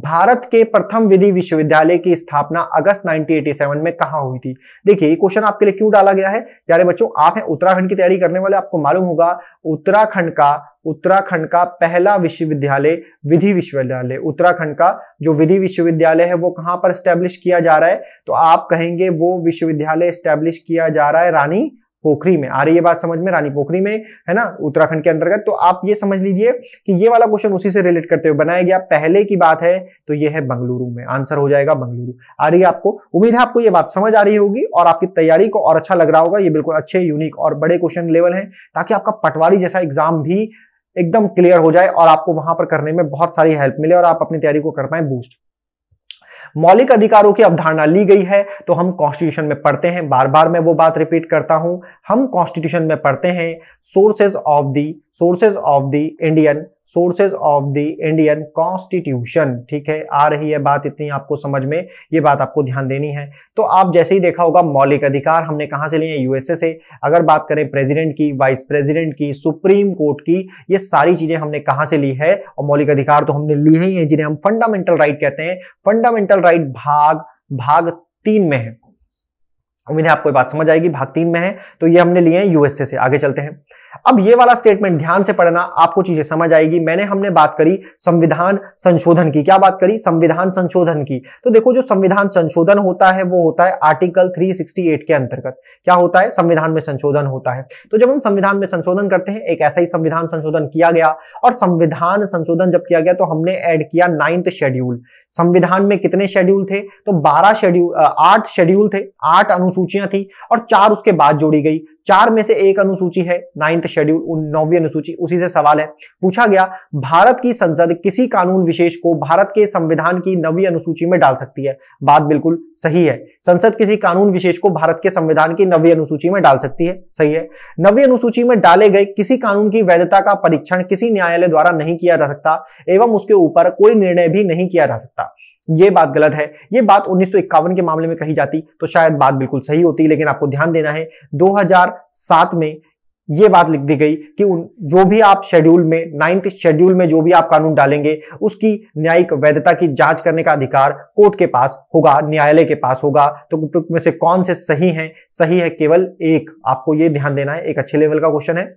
S2: भारत के प्रथम विधि विश्वविद्यालय की स्थापना अगस्त 1987 में कहा हुई थी देखिए ये क्वेश्चन आपके लिए क्यों डाला गया है प्यारे बच्चों आप हैं उत्तराखंड की तैयारी करने वाले आपको मालूम होगा उत्तराखंड का उत्तराखंड का पहला विश्वविद्यालय विधि विश्वविद्यालय उत्तराखंड का जो विधि विश्वविद्यालय है वो कहां पर स्टैब्लिश किया जा रहा है तो आप कहेंगे वो विश्वविद्यालय स्टैब्लिश किया जा रहा है रानी पोखरी में आ रही है बात समझ में रानी पोखरी में है ना उत्तराखंड के अंतर्गत तो आप ये समझ लीजिए कि ये वाला क्वेश्चन उसी से रिलेट करते हुए बनाया गया पहले की बात है तो ये है बंगलुरु में आंसर हो जाएगा बंगलुरु आ रही है आपको उम्मीद है आपको ये बात समझ आ रही होगी और आपकी तैयारी को और अच्छा लग रहा होगा ये बिल्कुल अच्छे यूनिक और बड़े क्वेश्चन लेवल है ताकि आपका पटवारी जैसा एग्जाम भी एकदम क्लियर हो जाए और आपको वहां पर करने में बहुत सारी हेल्प मिले और आप अपनी तैयारी को कर पाए बूस्ट मौलिक अधिकारों की अवधारणा ली गई है तो हम कॉन्स्टिट्यूशन में पढ़ते हैं बार बार मैं वो बात रिपीट करता हूं हम कॉन्स्टिट्यूशन में पढ़ते हैं sources of the sources of the Indian sources of the Indian constitution ठीक है आ रही है बात इतनी आपको समझ में ये बात आपको ध्यान देनी है तो आप जैसे ही देखा होगा मौलिक अधिकार हमने कहाँ से लिए हैं यूएसए से अगर बात करें प्रेसिडेंट की वाइस प्रेसिडेंट की सुप्रीम कोर्ट की ये सारी चीजें हमने कहाँ से ली है और मौलिक अधिकार तो हमने लिए ही है जिन्हें हम फंडामेंटल राइट कहते हैं फंडामेंटल राइट भाग भाग तीन में है उम्मीद है आपको बात समझ आएगी भाग तीन में है तो ये हमने लिए हैं यूएसए से आगे चलते हैं अब ये वाला स्टेटमेंट ध्यान से पढ़ना आपको चीजें समझ आएगी मैंने हमने बात करी संविधान संशोधन की क्या बात करी संविधान संशोधन की तो देखो जो संविधान संशोधन होता है वो होता है आर्टिकल 368 के अंतर्गत क्या होता है संविधान में संशोधन होता है तो जब हम संविधान में संशोधन करते हैं एक ऐसा ही संविधान संशोधन किया गया और संविधान संशोधन जब किया गया तो हमने एड किया नाइन्थ शेड्यूल संविधान में कितने शेड्यूल थे तो बारह शेड्यूल आठ शेड्यूल थे आठ अनुसूचियां थी और चार उसके बाद जोड़ी गई चार में से एक अनुसूची है नाइन्थ शेड्यूल नौवीं अनुसूची उसी से सवाल है पूछा गया भारत की संसद किसी कानून विशेष को भारत के संविधान की नवी अनुसूची में डाल सकती है बात बिल्कुल सही है संसद किसी कानून विशेष को भारत के संविधान की नवी अनुसूची में डाल सकती है सही है नवी अनुसूची में डाले गए किसी कानून की वैधता का परीक्षण किसी न्यायालय द्वारा नहीं किया जा सकता एवं उसके ऊपर कोई निर्णय भी नहीं किया जा सकता ये बात गलत है ये बात उन्नीस के मामले में कही जाती तो शायद बात बिल्कुल सही होती लेकिन आपको ध्यान देना है 2007 में ये बात लिख दी गई कि उन जो भी आप शेड्यूल में नाइन्थ शेड्यूल में जो भी आप कानून डालेंगे उसकी न्यायिक वैधता की जांच करने का अधिकार कोर्ट के पास होगा न्यायालय के पास होगा तो में से कौन से सही हैं सही है केवल एक आपको ये ध्यान देना है एक अच्छे लेवल का क्वेश्चन है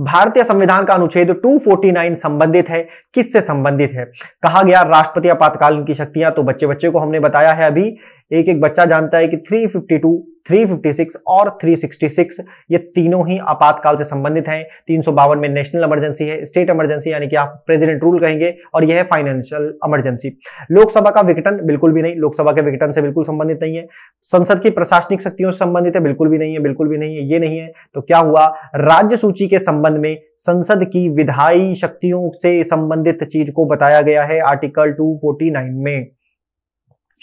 S2: भारतीय संविधान का अनुच्छेद 249 संबंधित है किससे संबंधित है कहा गया राष्ट्रपति आपातकालीन की शक्तियां तो बच्चे बच्चे को हमने बताया है अभी एक एक बच्चा जानता है कि 352, 356 और 366 ये तीनों ही आपातकाल से संबंधित हैं तीन में नेशनल इमरजेंसी है स्टेट इमरजेंसी यानी कि आप प्रेसिडेंट रूल कहेंगे और यह है फाइनेंशियल इमरजेंसी लोकसभा का विघटन बिल्कुल भी नहीं लोकसभा के विघटन से बिल्कुल संबंधित नहीं है संसद की प्रशासनिक शक्तियों से संबंधित है बिल्कुल भी नहीं है बिल्कुल भी नहीं है ये नहीं है तो क्या हुआ राज्य सूची के संबंध में संसद की विधायी शक्तियों से संबंधित चीज को बताया गया है आर्टिकल टू में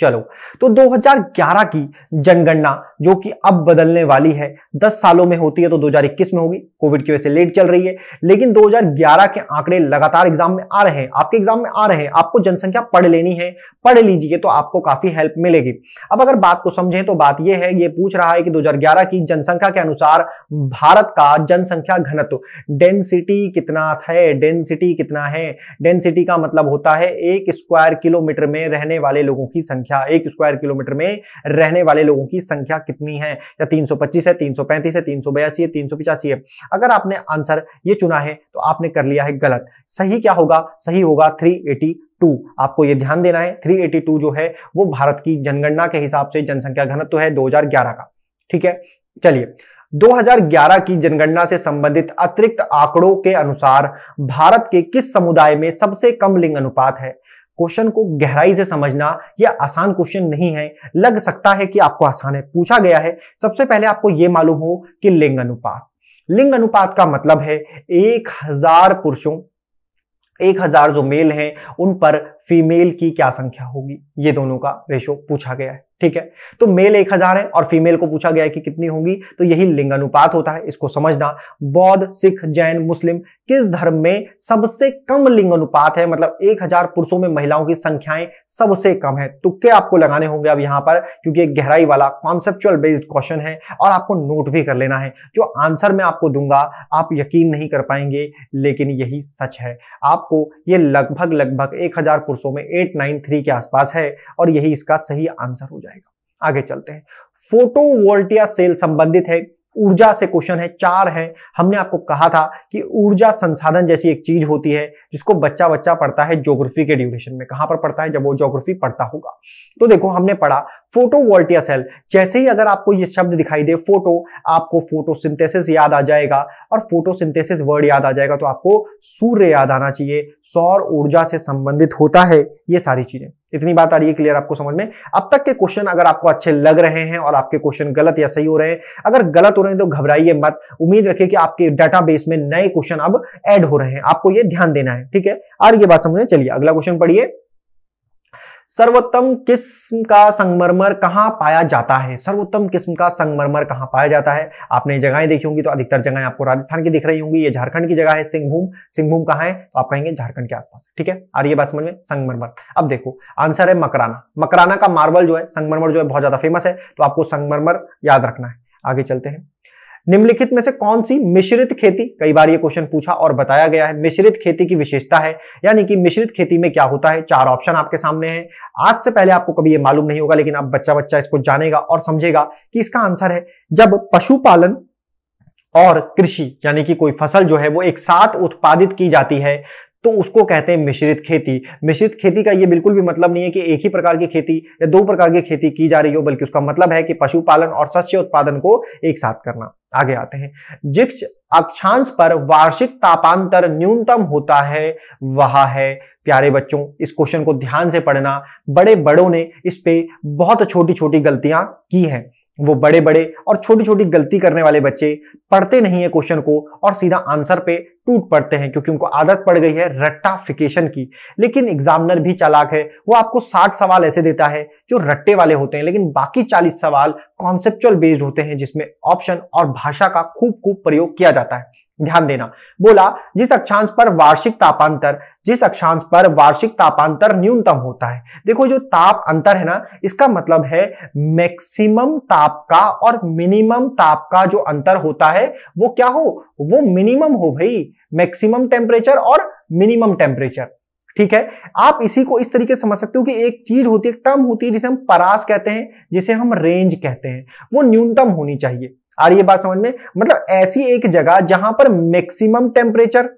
S2: चलो तो 2011 की जनगणना जो कि अब बदलने वाली है 10 सालों में होती है तो 2021 में होगी कोविड की वजह से लेट चल रही है लेकिन 2011 के आंकड़े लगातार एग्जाम में आ रहे हैं आपके एग्जाम में आ रहे हैं आपको जनसंख्या पढ़ लेनी है पढ़ लीजिए तो आपको काफी हेल्प मिलेगी अब अगर बात को समझें तो बात यह है ये पूछ रहा है कि दो की जनसंख्या के अनुसार भारत का जनसंख्या घनत्व डेंसिटी कितना है डेंसिटी कितना है डेंसिटी का मतलब होता है एक स्क्वायर किलोमीटर में रहने वाले लोगों की संख्या संख्या एक स्क्वायर किलोमीटर में रहने वाले लोगों की संख्या कितनी है या 325 है 335 है तीन है तीन है अगर आपने आंसर ये चुना है तो आपने कर लिया है गलत सही क्या होगा सही होगा थ्री टू आपको यह ध्यान देना है 382 जो है वो भारत की जनगणना के हिसाब से जनसंख्या घनत्व तो है 2011 का ठीक है चलिए 2011 की जनगणना से संबंधित अतिरिक्त आंकड़ों के अनुसार भारत के किस समुदाय में सबसे कम लिंग अनुपात है क्वेश्चन को गहराई से समझना यह आसान क्वेश्चन नहीं है लग सकता है कि आपको आसान है पूछा गया है सबसे पहले आपको यह मालूम हो कि लिंग अनुपात लिंग अनुपात का मतलब है एक हजार पुरुषों एक हजार जो मेल हैं उन पर फीमेल की क्या संख्या होगी ये दोनों का रेशो पूछा गया है ठीक है तो मेल एक हजार है और फीमेल को पूछा गया है कि कितनी होंगी तो यही लिंग अनुपात होता है इसको समझना बौद्ध सिख जैन मुस्लिम किस धर्म में सबसे कम लिंग अनुपात है मतलब एक हजार पुरुषों में महिलाओं की संख्याएं सबसे कम है तुक्के आपको लगाने होंगे अब यहां पर क्योंकि एक गहराई वाला कॉन्सेप्चुअल बेस्ड क्वेश्चन है और आपको नोट भी कर लेना है जो आंसर मैं आपको दूंगा आप यकीन नहीं कर पाएंगे लेकिन यही सच है आपको ये लगभग लगभग एक हजार पुरुषों में एट नाइन थ्री के आसपास है और यही इसका सही आंसर हो जाएगा आगे चलते हैं फोटोवोल्टिया सेल संबंधित है ऊर्जा से क्वेश्चन है चार है हमने आपको कहा था कि ऊर्जा संसाधन जैसी एक चीज होती है जिसको बच्चा बच्चा पढ़ता है ज्योग्राफी के ड्यूरेशन में कहां पर पढ़ता है जब वो ज्योग्राफी पढ़ता होगा तो देखो हमने पढ़ा फोटोवोल्टिया सेल जैसे ही अगर आपको ये शब्द दिखाई दे फोटो आपको फोटोसिंथेसिस याद आ जाएगा और फोटोसिंथेसिस वर्ड याद आ जाएगा तो आपको सूर्य याद आना चाहिए सौर ऊर्जा से संबंधित होता है ये सारी चीजें इतनी बात आ रही है क्लियर आपको समझ में अब तक के क्वेश्चन अगर आपको अच्छे लग रहे हैं और आपके क्वेश्चन गलत या सही हो रहे हैं अगर गलत हो रहे हैं तो घबराइए मत उम्मीद रखिए कि आपके बेस में नए क्वेश्चन अब ऐड हो रहे हैं आपको ये ध्यान देना है ठीक है और ये बात समझ में चलिए अगला क्वेश्चन पढ़िए सर्वोत्तम किस्म का संगमरमर कहाँ पाया जाता है सर्वोत्तम किस्म का संगमरमर कहाँ पाया जाता है आपने जगहें देखी होंगी तो अधिकतर जगहें आपको राजस्थान की दिख रही होंगी ये झारखंड की जगह है सिंहभूम सिंहभूम कहाँ है तो आप कहेंगे झारखंड के आसपास ठीक है और ये बात समझ में संगमरमर अब देखो आंसर है मकराना मकराना का मार्बल जो है संगमरमर जो है बहुत ज्यादा फेमस है तो आपको संगमरमर याद रखना है आगे चलते हैं निम्नलिखित में से कौन सी मिश्रित खेती कई बार ये क्वेश्चन पूछा और बताया गया है मिश्रित खेती की विशेषता है यानी कि मिश्रित खेती में क्या होता है चार ऑप्शन आपके सामने हैं आज से पहले आपको कभी ये मालूम नहीं होगा लेकिन अब बच्चा बच्चा इसको जानेगा और समझेगा कि इसका आंसर है जब पशुपालन और कृषि यानी कि कोई फसल जो है वो एक साथ उत्पादित की जाती है तो उसको कहते हैं मिश्रित खेती मिश्रित खेती का ये बिल्कुल भी मतलब नहीं है कि एक ही प्रकार की खेती या दो प्रकार की खेती की जा रही हो बल्कि उसका मतलब है कि पशुपालन और सस्य उत्पादन को एक साथ करना आगे आते हैं जिस अक्षांश पर वार्षिक तापांतर न्यूनतम होता है वह है प्यारे बच्चों इस क्वेश्चन को ध्यान से पढ़ना बड़े बड़ों ने इस पे बहुत छोटी छोटी गलतियां की हैं वो बड़े बड़े और छोटी छोटी गलती करने वाले बच्चे पढ़ते नहीं है क्वेश्चन को और सीधा आंसर पे टूट पड़ते हैं क्योंकि उनको आदत पड़ गई है रट्टाफिकेशन की लेकिन एग्जामिनर भी चालाक है वो आपको 60 सवाल ऐसे देता है जो रट्टे वाले होते हैं लेकिन बाकी 40 सवाल कॉन्सेप्चुअल बेस्ड होते हैं जिसमें ऑप्शन और भाषा का खूब खूब प्रयोग किया जाता है ध्यान देना बोला जिस अक्षांश पर वार्षिक तापांतर जिस अक्षांश पर वार्षिक तापांतर न्यूनतम होता है देखो जो ताप अंतर है ना इसका मतलब है मैक्सिमम ताप का और मिनिमम ताप का जो अंतर होता है वो क्या हो वो मिनिमम हो भाई मैक्सिमम टेम्परेचर और मिनिमम टेम्परेचर ठीक है आप इसी को इस तरीके से समझ सकते हो कि एक चीज होती है टर्म होती है जिसे हम परास कहते हैं जिसे हम रेंज कहते हैं वो न्यूनतम होनी चाहिए आ रही है बात समझ में मतलब ऐसी एक जगह जहां पर मैक्सिमम टेम्परेचर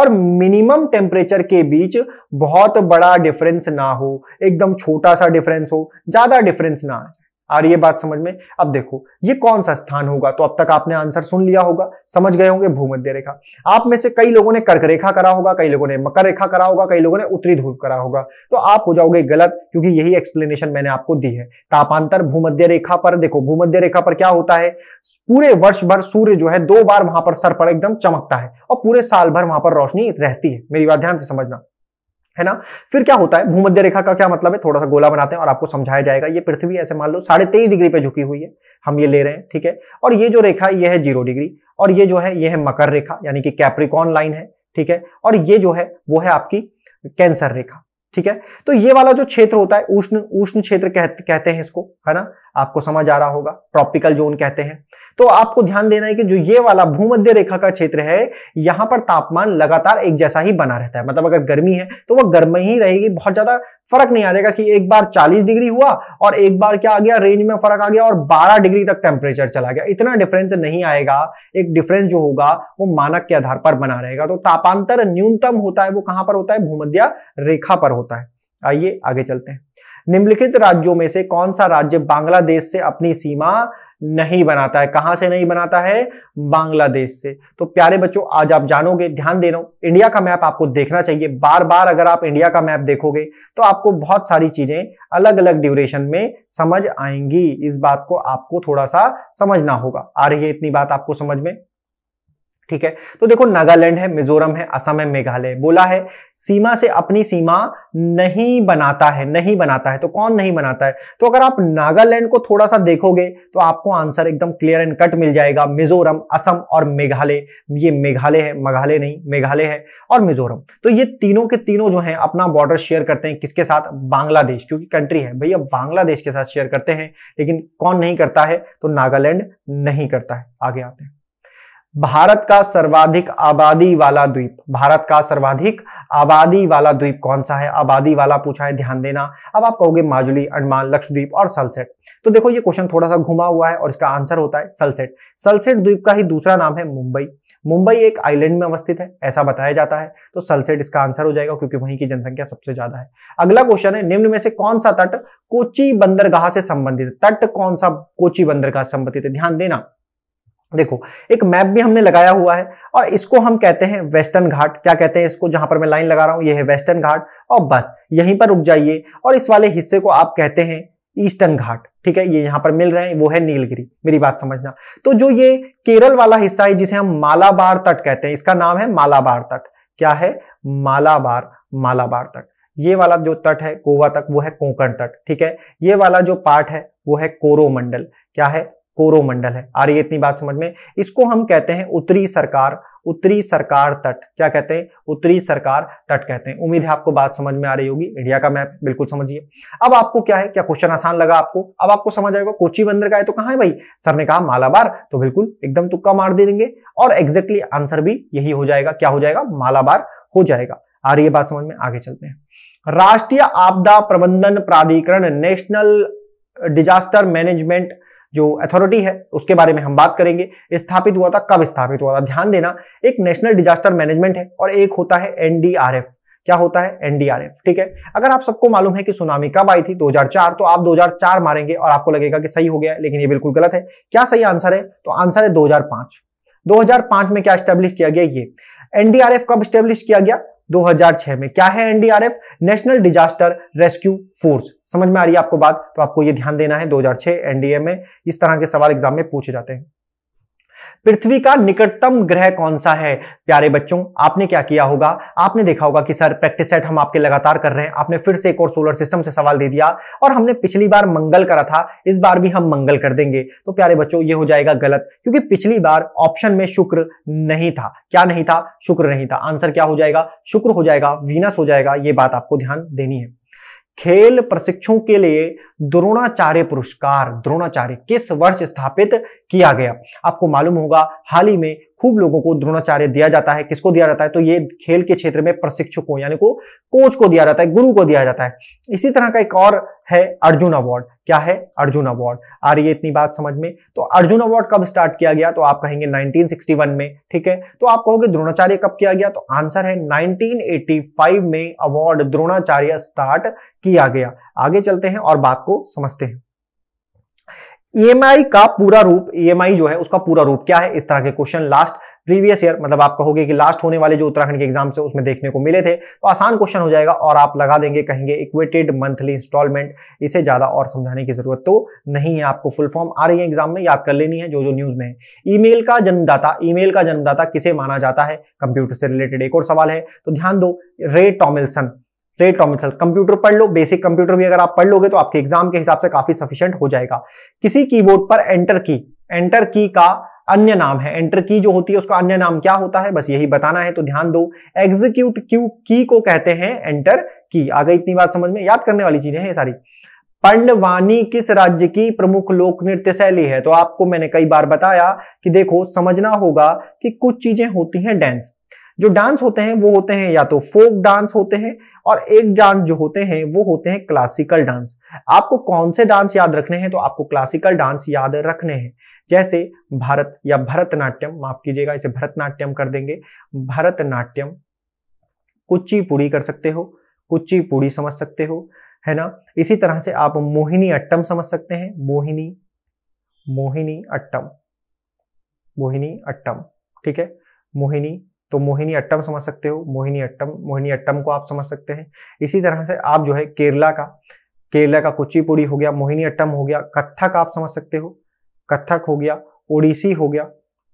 S2: और मिनिमम टेम्परेचर के बीच बहुत बड़ा डिफरेंस ना हो एकदम छोटा सा डिफरेंस हो ज्यादा डिफरेंस ना आए आ रही है बात समझ में अब देखो ये कौन सा स्थान होगा तो अब तक आपने आंसर सुन लिया होगा समझ गए होंगे भूमध्य रेखा आप में से कई लोगों ने कर्क रेखा करा होगा कई लोगों ने मकर रेखा करा होगा कई लोगों ने उत्तरी ध्रुव करा होगा तो आप हो जाओगे गलत क्योंकि यही एक्सप्लेनेशन मैंने आपको दी है तापांतर भूमध्य रेखा पर देखो भूमध्य रेखा पर क्या होता है पूरे वर्ष भर सूर्य जो है दो बार वहां पर सर पर एकदम चमकता है और पूरे साल भर वहां पर रोशनी रहती है मेरी बात ध्यान से समझना है ना फिर क्या होता है भूमध्य रेखा का क्या मतलब है थोड़ा सा गोला बनाते हैं और आपको समझाया जाएगा ये पृथ्वी ऐसे मान लो साढ़े तेईस डिग्री पे झुकी हुई है हम ये ले रहे हैं ठीक है और ये जो रेखा है ये है जीरो डिग्री और ये जो है ये है मकर रेखा यानी कि कैप्रिकॉन लाइन है ठीक है और ये जो है वो है आपकी कैंसर रेखा ठीक है तो ये वाला जो क्षेत्र होता है उष्ण उष्ण क्षेत्र कहते हैं इसको है ना आपको समझ आ रहा होगा ट्रॉपिकल जोन कहते हैं तो आपको ध्यान देना है कि जो ये वाला भूमध्य रेखा का क्षेत्र है यहां पर तापमान लगातार एक जैसा ही बना रहता है मतलब अगर गर्मी है तो वह गर्म ही रहेगी बहुत ज्यादा फर्क नहीं आ जाएगा कि एक बार 40 डिग्री हुआ और एक बार क्या आ गया रेंज में फर्क आ गया और 12 डिग्री तक टेम्परेचर चला गया इतना डिफरेंस नहीं आएगा एक डिफरेंस जो होगा वो मानक के आधार पर बना रहेगा तो तापांतर न्यूनतम होता है वो कहां पर होता है भूमध्य रेखा पर होता है आइए आगे चलते हैं निम्नलिखित राज्यों में से कौन सा राज्य बांग्लादेश से अपनी सीमा नहीं बनाता है कहां से नहीं बनाता है बांग्लादेश से तो प्यारे बच्चों आज आप जानोगे ध्यान दे रहा हूं इंडिया का मैप आपको देखना चाहिए बार बार अगर आप इंडिया का मैप देखोगे तो आपको बहुत सारी चीजें अलग अलग ड्यूरेशन में समझ आएंगी इस बात को आपको थोड़ा सा समझना होगा आ रही है इतनी बात आपको समझ में ठीक है तो देखो नागालैंड है मिजोरम है असम है मेघालय बोला है सीमा से अपनी सीमा नहीं बनाता है नहीं बनाता है तो कौन नहीं बनाता है तो अगर आप नागालैंड को थोड़ा सा देखोगे तो आपको आंसर एकदम क्लियर एंड कट मिल जाएगा मिजोरम असम और मेघालय ये मेघालय है मेघालय नहीं मेघालय है और मिजोरम तो ये तीनों के तीनों जो है अपना बॉर्डर शेयर करते हैं किसके साथ बांग्लादेश क्योंकि कंट्री है भैया बांग्लादेश के साथ शेयर करते हैं लेकिन कौन नहीं करता है तो नागालैंड नहीं करता है आगे आते हैं भारत का सर्वाधिक आबादी वाला द्वीप भारत का सर्वाधिक आबादी वाला द्वीप कौन सा है आबादी वाला पूछा है ध्यान देना अब आप कहोगे माजुली अंडमान लक्षद्वीप और सलसेट तो देखो ये क्वेश्चन थोड़ा सा घुमा हुआ है और इसका आंसर होता है सलसेट सलसेट द्वीप का ही दूसरा नाम है मुंबई मुंबई एक आइलैंड में अवस्थित है ऐसा बताया जाता है तो सलसेट इसका आंसर हो जाएगा क्योंकि वहीं की जनसंख्या सबसे ज्यादा है अगला क्वेश्चन है निम्न में से कौन सा तट कोची बंदरगाह से संबंधित तट कौन सा कोची बंदरगाह से संबंधित है ध्यान देना देखो एक मैप भी हमने लगाया हुआ है और इसको हम कहते हैं वेस्टर्न घाट क्या कहते हैं इसको जहां पर मैं लाइन लगा रहा हूं यह है वेस्टर्न घाट और बस यहीं पर रुक जाइए और इस वाले हिस्से को आप कहते हैं ईस्टर्न घाट ठीक है ये यहां पर मिल रहे हैं वो है नीलगिरी मेरी बात समझना तो जो ये केरल वाला हिस्सा है जिसे हम मालाबार तट कहते हैं इसका नाम है मालाबार तट क्या है मालाबार मालाबार तट ये वाला जो तट है गोवा तक वो है कोंकण तट ठीक है ये वाला जो पार्ट है वो है कोरोमंडल क्या है कोरोमंडल है आ रही है इतनी बात समझ में इसको हम कहते हैं उत्तरी सरकार उत्तरी सरकार तट क्या कहते हैं उत्तरी सरकार तट कहते हैं उम्मीद है आपको बात समझ में आ रही होगी इंडिया का मैप बिल्कुल समझिए अब आपको क्या है क्या क्वेश्चन आसान लगा आपको अब आपको समझ आएगा कोची बंदर का है तो कहाँ है भाई सर ने कहा मालाबार तो बिल्कुल एकदम तुक्का मार दे देंगे और एग्जैक्टली आंसर भी यही हो जाएगा क्या हो जाएगा मालाबार हो जाएगा आ रही है बात समझ में आगे चलते हैं राष्ट्रीय आपदा प्रबंधन प्राधिकरण नेशनल डिजास्टर मैनेजमेंट जो अथॉरिटी है उसके बारे में हम बात करेंगे स्थापित हुआ था कब स्थापित हुआ था ध्यान देना एक नेशनल डिजास्टर मैनेजमेंट है और एक होता है एनडीआरएफ क्या होता है एनडीआरएफ ठीक है अगर आप सबको मालूम है कि सुनामी कब आई थी 2004 तो आप 2004 मारेंगे और आपको लगेगा कि सही हो गया लेकिन ये बिल्कुल गलत है क्या सही आंसर है तो आंसर है 2005 2005 में क्या स्टेब्लिश किया गया ये एनडीआरएफ कब स्टेब्लिश किया गया 2006 में क्या है NDRF national disaster rescue force समझ में आ रही है आपको बात तो आपको यह ध्यान देना है 2006 एनडीए में इस तरह के सवाल एग्जाम में पूछे जाते हैं पृथ्वी का निकटतम ग्रह कौन सा है प्यारे बच्चों आपने क्या किया होगा आपने देखा होगा कि सर प्रैक्टिस सेट हम आपके लगातार कर रहे हैं आपने फिर से एक और सोलर सिस्टम से सवाल दे दिया और हमने पिछली बार मंगल करा था इस बार भी हम मंगल कर देंगे तो प्यारे बच्चों ये हो जाएगा गलत क्योंकि पिछली बार ऑप्शन में शुक्र नहीं था क्या नहीं था शुक्र नहीं था आंसर क्या हो जाएगा शुक्र हो जाएगा वीनस हो जाएगा ये बात आपको ध्यान देनी है खेल प्रशिक्षु के लिए द्रोणाचार्य पुरस्कार द्रोणाचार्य किस वर्ष स्थापित किया गया आपको मालूम होगा हाल ही में खूब लोगों को द्रोणाचार्य दिया जाता है किसको दिया जाता है तो ये खेल के क्षेत्र में प्रशिक्षकों यानी को कोच को दिया जाता है गुरु को दिया जाता है इसी तरह का एक और है अर्जुन अवार्ड क्या है अर्जुन अवार्ड आ रही है इतनी बात समझ में तो अर्जुन अवार्ड कब स्टार्ट किया गया तो आप कहेंगे 1961 में ठीक है तो आप कहोगे द्रोणाचार्य कब किया गया तो आंसर है 1985 में अवार्ड द्रोणाचार्य स्टार्ट किया गया आगे चलते हैं और बात को समझते हैं ईएमआई e का पूरा रूप ईएमआई e जो है उसका पूरा रूप क्या है इस तरह के क्वेश्चन लास्ट प्रीवियस ईयर मतलब आप कहोगे कि लास्ट होने वाले जो उत्तराखंड के एग्जाम से उसमें देखने को मिले थे तो आसान क्वेश्चन हो जाएगा और आप लगा देंगे कहेंगे इक्वेटेड मंथली इंस्टॉलमेंट इसे ज़्यादा और समझाने की जरूरत तो नहीं है आपको फुल फॉर्म आ रही है एग्जाम में याद कर लेनी है जो जो न्यूज़ में है मेल का जन्मदाता मेल का जन्मदाता किसे माना जाता है कंप्यूटर से रिलेटेड एक और सवाल है तो ध्यान दो रे टॉमिल्सन रे टॉमिल्सन कंप्यूटर पढ़ लो बेसिक कंप्यूटर भी अगर आप पढ़ लोगे तो आपके एग्जाम के हिसाब से काफी सफिशियंट हो जाएगा किसी कीबोर्ड पर एंटर की एंटर की का अन्य नाम है एंटर की जो होती है उसका अन्य नाम क्या होता है बस यही बताना है तो ध्यान दो एग्जीक्यूट क्यू की को कहते हैं एंटर की आगे इतनी बात समझ में याद करने वाली चीजें हैं सारी पंडवानी किस राज्य की प्रमुख लोक नृत्य शैली है तो आपको मैंने कई बार बताया कि देखो समझना होगा कि कुछ चीजें होती हैं डांस जो डांस होते हैं वो होते हैं या तो फोक डांस होते हैं और एक डांस जो होते हैं वो होते हैं क्लासिकल डांस आपको कौन से डांस याद रखने हैं तो आपको क्लासिकल डांस याद रखने हैं जैसे भारत या भरतनाट्यम माफ कीजिएगा इसे भरतनाट्यम कर देंगे भरतनाट्यम कुचिपुड़ी कर सकते हो कुचिपुड़ी समझ सकते हो है ना इसी तरह से आप मोहिनी अट्टम समझ सकते हैं मोहिनी मोहिनी अट्टम मोहिनी अट्टम ठीक है मोहिनी तो मोहिनी अट्टम समझ सकते हो मोहिनी अट्टम मोहिनी अट्टम को आप समझ सकते हैं इसी तरह से आप जो है केरला का केरला का कुचिपुड़ी हो गया मोहिनी अट्टम हो गया कथक आप समझ सकते हो कथक हो गया ओडिसी हो गया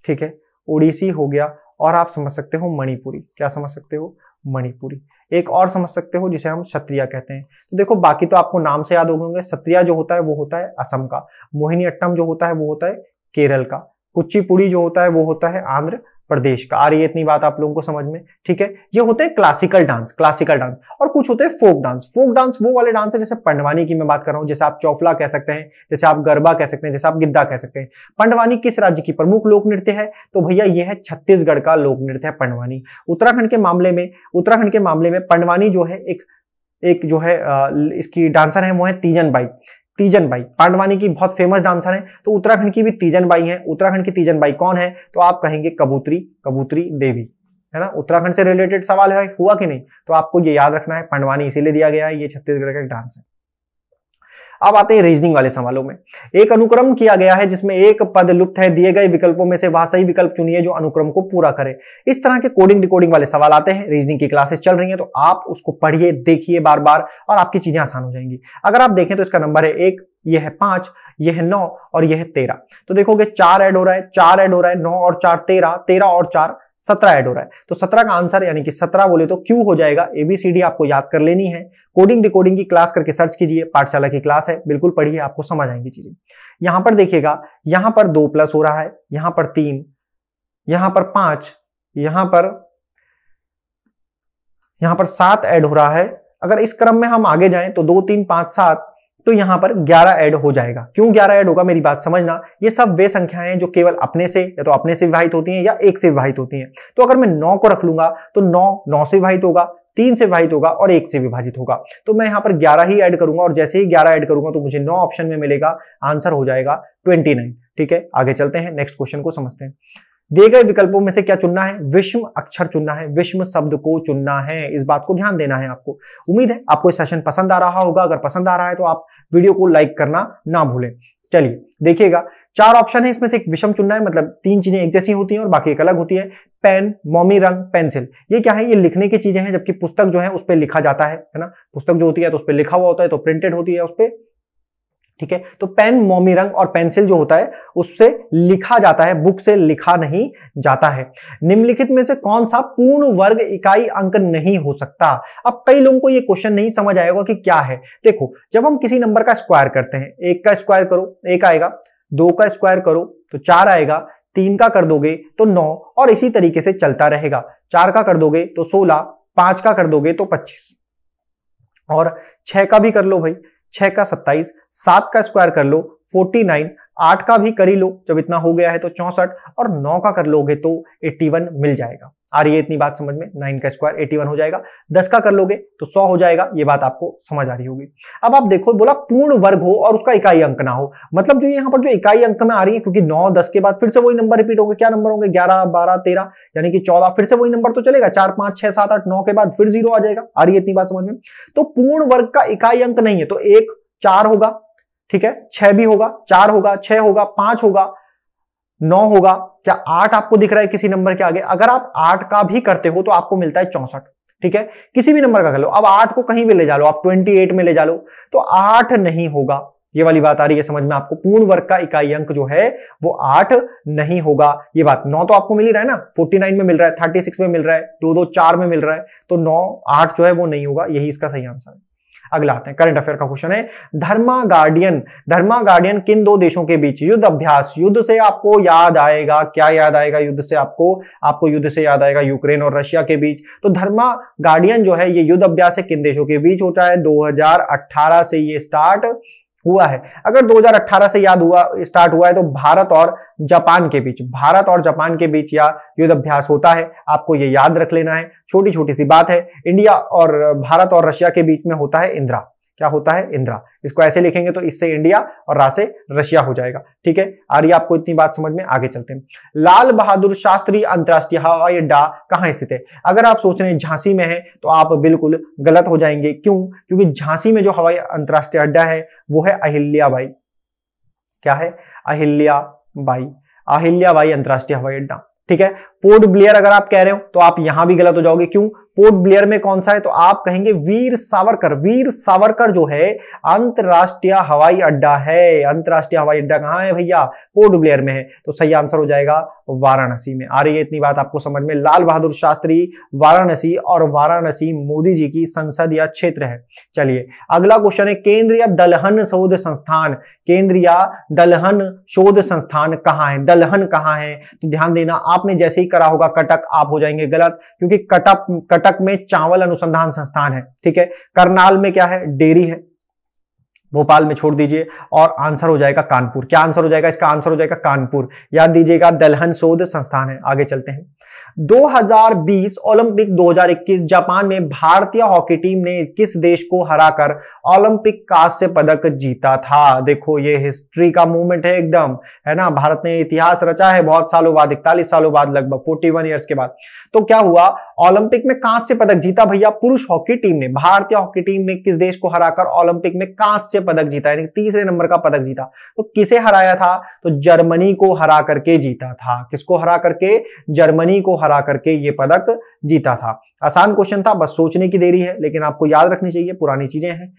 S2: ठीक है ओडिसी हो गया और आप समझ सकते हो मणिपुरी क्या समझ सकते हो मणिपुरी एक और समझ सकते हो जिसे हम क्षत्रिया कहते हैं तो देखो बाकी तो आपको नाम से याद हो गए सत्रिया जो होता है वो होता है असम का मोहिनी अट्टम जो होता है वो होता है केरल का कुचिपुड़ी जो होता है वो होता है आंध्र प्रदेश का आ रही है इतनी बात आप लोगों को समझ में ठीक है ये होते हैं क्लासिकल डांस क्लासिकल डांस और कुछ होते हैं फोक डांस फोक डांस वो वाले डांस है जैसे पंडवानी की मैं बात कर रहा हूँ जैसे आप चौफला कह सकते हैं जैसे आप गरबा कह सकते हैं जैसे आप गिद्दा कह सकते हैं पंडवानी किस राज्य की प्रमुख लोक नृत्य है तो भैया ये है छत्तीसगढ़ का लोक नृत्य है पंडवानी उत्तराखंड के मामले में उत्तराखंड के मामले में पंडवानी जो है एक एक जो है इसकी डांसर है वो है तीजन बाई तीजन बाई पांडवानी की बहुत फेमस डांसर है तो उत्तराखंड की भी तीजन बाई है उत्तराखंड की तीजन बाई कौन है तो आप कहेंगे कबूतरी कबूतरी देवी है ना उत्तराखंड से रिलेटेड सवाल है हुआ कि नहीं तो आपको ये याद रखना है पंडवानी इसीलिए दिया गया है ये छत्तीसगढ़ का एक डांस है अब आते हैं रीजनिंग वाले सवालों में एक अनुक्रम किया गया है जिसमें एक पद लुप्त है दिए गए विकल्पों में से वह सही विकल्प चुनिए जो अनुक्रम को पूरा करे इस तरह के कोडिंग डिकोडिंग वाले सवाल आते हैं रीजनिंग की क्लासेस चल रही है तो आप उसको पढ़िए देखिए बार बार और आपकी चीजें आसान हो जाएंगी अगर आप देखें तो इसका नंबर है एक यह है पांच यह है नौ और यह है तेरह तो देखोगे चार ऐड हो रहा है चार ऐड हो रहा है नौ और चार तेरह तेरह और चार सत्रह ऐड हो रहा है तो सत्रह का आंसर यानी कि सत्रह बोले तो क्यू हो जाएगा एबीसीडी आपको याद कर लेनी है कोडिंग डिकोडिंग की क्लास करके सर्च कीजिए पाठशाला की क्लास है बिल्कुल पढ़िए आपको समझ आएंगी चीजें यहां पर देखिएगा यहां पर दो प्लस हो रहा है यहां पर तीन यहां पर पांच यहां पर यहां पर सात ऐड हो रहा है अगर इस क्रम में हम आगे जाएं तो दो तीन पांच सात तो यहां पर 11 ऐड हो जाएगा क्यों 11 ऐड होगा मेरी बात समझना ये सब वे संख्याएं हैं जो केवल अपने से या तो अपने से विभाजित होती हैं या एक से विभाजित होती हैं तो अगर मैं 9 को रख लूंगा तो 9 9 से विभाजित होगा तीन से विभाजित होगा और एक से विभाजित होगा तो मैं यहां पर ग्यारह ही ऐड करूंगा और जैसे ही ग्यारह ऐड करूंगा तो मुझे नौ ऑप्शन में मिलेगा आंसर हो जाएगा ट्वेंटी नाइन ठीक है आगे चलते हैं नेक्स्ट क्वेश्चन को समझते हैं दिए गए विकल्पों में से क्या चुनना है विश्व अक्षर चुनना है विश्व शब्द को चुनना है इस बात को ध्यान देना है आपको उम्मीद है आपको सेशन पसंद आ रहा होगा अगर पसंद आ रहा है तो आप वीडियो को लाइक करना ना भूलें चलिए देखिएगा चार ऑप्शन है इसमें से एक विषम चुनना है मतलब तीन चीजें एक जैसी होती हैं और बाकी एक अलग होती है पेन मोमी रंग पेंसिल ये क्या है ये लिखने की चीजें हैं जबकि पुस्तक जो है उस पर लिखा जाता है ना पुस्तक जो होती है तो उस पर लिखा हुआ होता है तो प्रिंटेड होती है उस पर ठीक है तो पेन मोमी रंग और पेंसिल जो होता है उससे लिखा जाता है बुक से लिखा नहीं जाता है निम्नलिखित में से कौन सा पूर्ण वर्ग इकाई अंक नहीं हो सकता अब कई लोगों को यह क्वेश्चन नहीं समझ आएगा कि क्या है देखो जब हम किसी नंबर का स्क्वायर करते हैं एक का स्क्वायर करो एक आएगा दो का स्क्वायर करो तो चार आएगा तीन का कर दोगे तो नौ और इसी तरीके से चलता रहेगा चार का कर दोगे तो सोलह पांच का कर दोगे तो पच्चीस और छह का भी कर लो भाई छह का सत्ताईस सात का स्क्वायर कर लो फोर्टी नाइन आठ का भी करी लो जब इतना हो गया है तो चौसठ और नौ का कर लोगे तो एट्टी वन मिल जाएगा आ रही है इतनी बात समझ में नाइन का स्क्वायर एटी वन हो जाएगा दस का कर लोगे तो सौ हो जाएगा ये बात आपको समझ आ रही होगी अब आप देखो बोला पूर्ण वर्ग हो और उसका इकाई अंक ना हो मतलब जो यहाँ पर जो इकाई अंक में आ रही है क्योंकि नौ दस के बाद फिर से वही नंबर रिपीट होंगे क्या नंबर होंगे ग्यारह बारह तेरह यानी कि चौदह फिर से वही नंबर तो चलेगा चार पांच छह सात आठ नौ के बाद फिर जीरो आ जाएगा आ रही है इतनी बात समझ में तो पूर्ण वर्ग का इकाई अंक नहीं है तो एक चार होगा ठीक है छह भी होगा चार होगा छह होगा पांच होगा नौ होगा क्या आठ आपको दिख रहा है किसी नंबर के आगे अगर आप आठ का भी करते हो तो आपको मिलता है चौसठ ठीक है किसी भी नंबर का कर लो अब आठ को कहीं भी ले जा लो आप ट्वेंटी एट में ले जा लो तो आठ नहीं होगा ये वाली बात आ रही है समझ में आपको पूर्ण वर्ग का इकाई अंक जो है वो आठ नहीं होगा ये बात नौ तो आपको मिल ही रहा है ना फोर्टी नाइन में मिल रहा है थर्टी सिक्स में मिल रहा है दो दो चार में मिल रहा है तो नौ आठ जो है वो नहीं होगा यही इसका सही आंसर है अगला आते हैं करंट अफेयर का क्वेश्चन है धर्मा गार्डियन धर्मा गार्डियन किन दो देशों के बीच युद्ध अभ्यास युद्ध से आपको याद आएगा क्या याद आएगा युद्ध से आपको आपको युद्ध से याद आएगा यूक्रेन और रशिया के बीच तो धर्मा गार्डियन जो है ये युद्ध अभ्यास है किन देशों के बीच होता है दो से ये स्टार्ट हुआ है अगर 2018 से याद हुआ स्टार्ट हुआ है तो भारत और जापान के बीच भारत और जापान के बीच या युद्धाभ्यास होता है आपको यह याद रख लेना है छोटी छोटी सी बात है इंडिया और भारत और रशिया के बीच में होता है इंदिरा क्या होता है इंदिरा इसको ऐसे लिखेंगे तो इससे इंडिया और रा से रशिया हो जाएगा ठीक है आ रही आपको इतनी बात समझ में आगे चलते हैं लाल बहादुर शास्त्री अंतरराष्ट्रीय हवाई अड्डा कहाँ स्थित है अगर आप सोच रहे हैं झांसी में है तो आप बिल्कुल गलत हो जाएंगे क्यों क्योंकि झांसी में जो हवाई अंतरराष्ट्रीय अड्डा है वो है अहिल्याबाई क्या है अहिल्याबाई अहिल्याबाई अंतरराष्ट्रीय हवाई अड्डा ठीक है पोर्ट ब्लेयर अगर आप कह रहे हो तो आप यहां भी गलत हो जाओगे क्यों पोर्ट ब्लेयर में कौन सा है तो आप कहेंगे वीर सावरकर वीर सावरकर जो है अंतरराष्ट्रीय हवाई अड्डा है अंतरराष्ट्रीय हवाई अड्डा कहाँ है भैया पोर्ट ब्लेयर में है तो सही आंसर हो जाएगा वाराणसी में आ रही है इतनी बात आपको समझ में लाल बहादुर शास्त्री वाराणसी और वाराणसी मोदी जी की संसदीय क्षेत्र है चलिए अगला क्वेश्चन है केंद्रीय दलहन शोध संस्थान केंद्रीय दलहन शोध संस्थान कहाँ है दलहन कहाँ है तो ध्यान देना आपने जैसे ही करा होगा कटक आप हो जाएंगे गलत क्योंकि कटक कटक में चावल अनुसंधान संस्थान है ठीक है करनाल में क्या है डेयरी है भोपाल में छोड़ दीजिए और आंसर हो जाएगा कानपुर क्या आंसर हो जाएगा इसका आंसर हो जाएगा कानपुर याद दीजिएगा दलहन शोध संस्थान है आगे चलते हैं 2020 ओलंपिक 2021 जापान में भारतीय हॉकी टीम ने किस देश को हराकर ओलंपिक कांस्य पदक जीता था देखो ये हिस्ट्री का मूवमेंट है एकदम है ना भारत ने इतिहास रचा है बहुत सालों बाद इकतालीस सालों बाद लगभग 41 इयर्स के बाद तो क्या हुआ ओलंपिक में कांस्य पदक जीता भैया पुरुष हॉकी टीम ने भारतीय हॉकी टीम ने किस देश को हराकर ओलंपिक में कांस्य पदक जीता यानी तीसरे नंबर का पदक जीता तो किसे हराया था तो जर्मनी को हरा करके जीता था किसको हरा करके जर्मनी को हरा करके ये पदक जीता था आसान क्वेश्चन था बस सोचने की देरी है लेकिन आपको याद रखनी चाहिए पुरानी चीजें हैं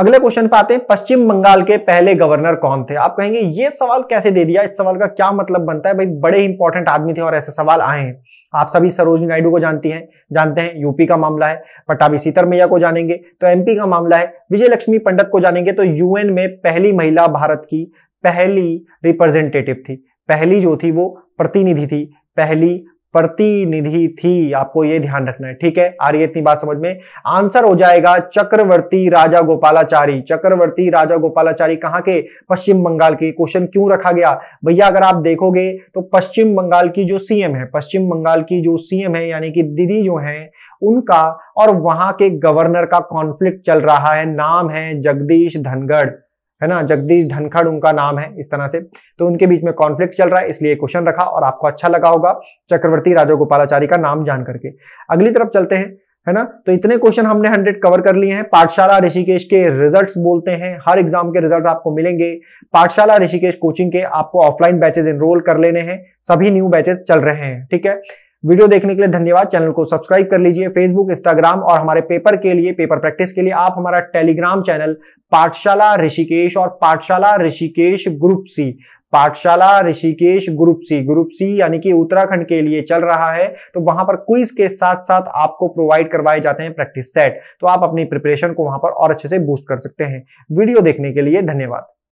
S2: अगले क्वेश्चन पे आते हैं पश्चिम बंगाल के पहले गवर्नर कौन थे आप कहेंगे ये सवाल कैसे दे दिया इस सवाल का क्या मतलब बनता है भाई बड़े इंपॉर्टेंट आदमी थे और ऐसे सवाल आए हैं आप सभी सरोजनी नायडू को जानती हैं जानते हैं यूपी का मामला है पटावी सीतर मैया को जानेंगे तो एमपी का मामला है विजय लक्ष्मी पंडित को जानेंगे तो यूएन में पहली महिला भारत की पहली रिप्रेजेंटेटिव थी पहली जो थी वो प्रतिनिधि थी पहली प्रतिनिधि थी आपको यह ध्यान रखना है ठीक है आ रही है इतनी बात समझ में आंसर हो जाएगा चक्रवर्ती राजा गोपालाचारी चक्रवर्ती राजा गोपालाचारी कहाँ के पश्चिम बंगाल के क्वेश्चन क्यों रखा गया भैया अगर आप देखोगे तो पश्चिम बंगाल की जो सीएम है पश्चिम बंगाल की जो सीएम है यानी कि दीदी जो है उनका और वहां के गवर्नर का कॉन्फ्लिक्ट चल रहा है नाम है जगदीश धनगढ़ है ना जगदीश धनखड़ उनका नाम है इस तरह से तो उनके बीच में कॉन्फ्लिक्ट चल रहा है इसलिए क्वेश्चन रखा और आपको अच्छा लगा होगा चक्रवर्ती राजोगोपालाचारी का नाम जान करके अगली तरफ चलते हैं है ना तो इतने क्वेश्चन हमने हंड्रेड कवर कर लिए हैं पाठशाला ऋषिकेश के रिजल्ट्स बोलते हैं हर एग्जाम के रिजल्ट आपको मिलेंगे पाठशाला ऋषिकेश कोचिंग के आपको ऑफलाइन बैचेस इनरोल कर लेने हैं सभी न्यू बैचेस चल रहे हैं ठीक है वीडियो देखने के लिए धन्यवाद चैनल को सब्सक्राइब कर लीजिए फेसबुक इंस्टाग्राम और हमारे पेपर के लिए पेपर प्रैक्टिस के लिए आप हमारा टेलीग्राम चैनल पाठशाला ऋषिकेश और पाठशाला Rishikesh group C Pathshala Rishikesh group C group C यानी कि उत्तराखंड के लिए चल रहा है तो वहां पर क्विज के साथ साथ आपको प्रोवाइड करवाए जाते हैं प्रैक्टिस सेट तो आप अपनी प्रिपरेशन को वहां पर और अच्छे से बूस्ट कर सकते हैं वीडियो देखने के लिए धन्यवाद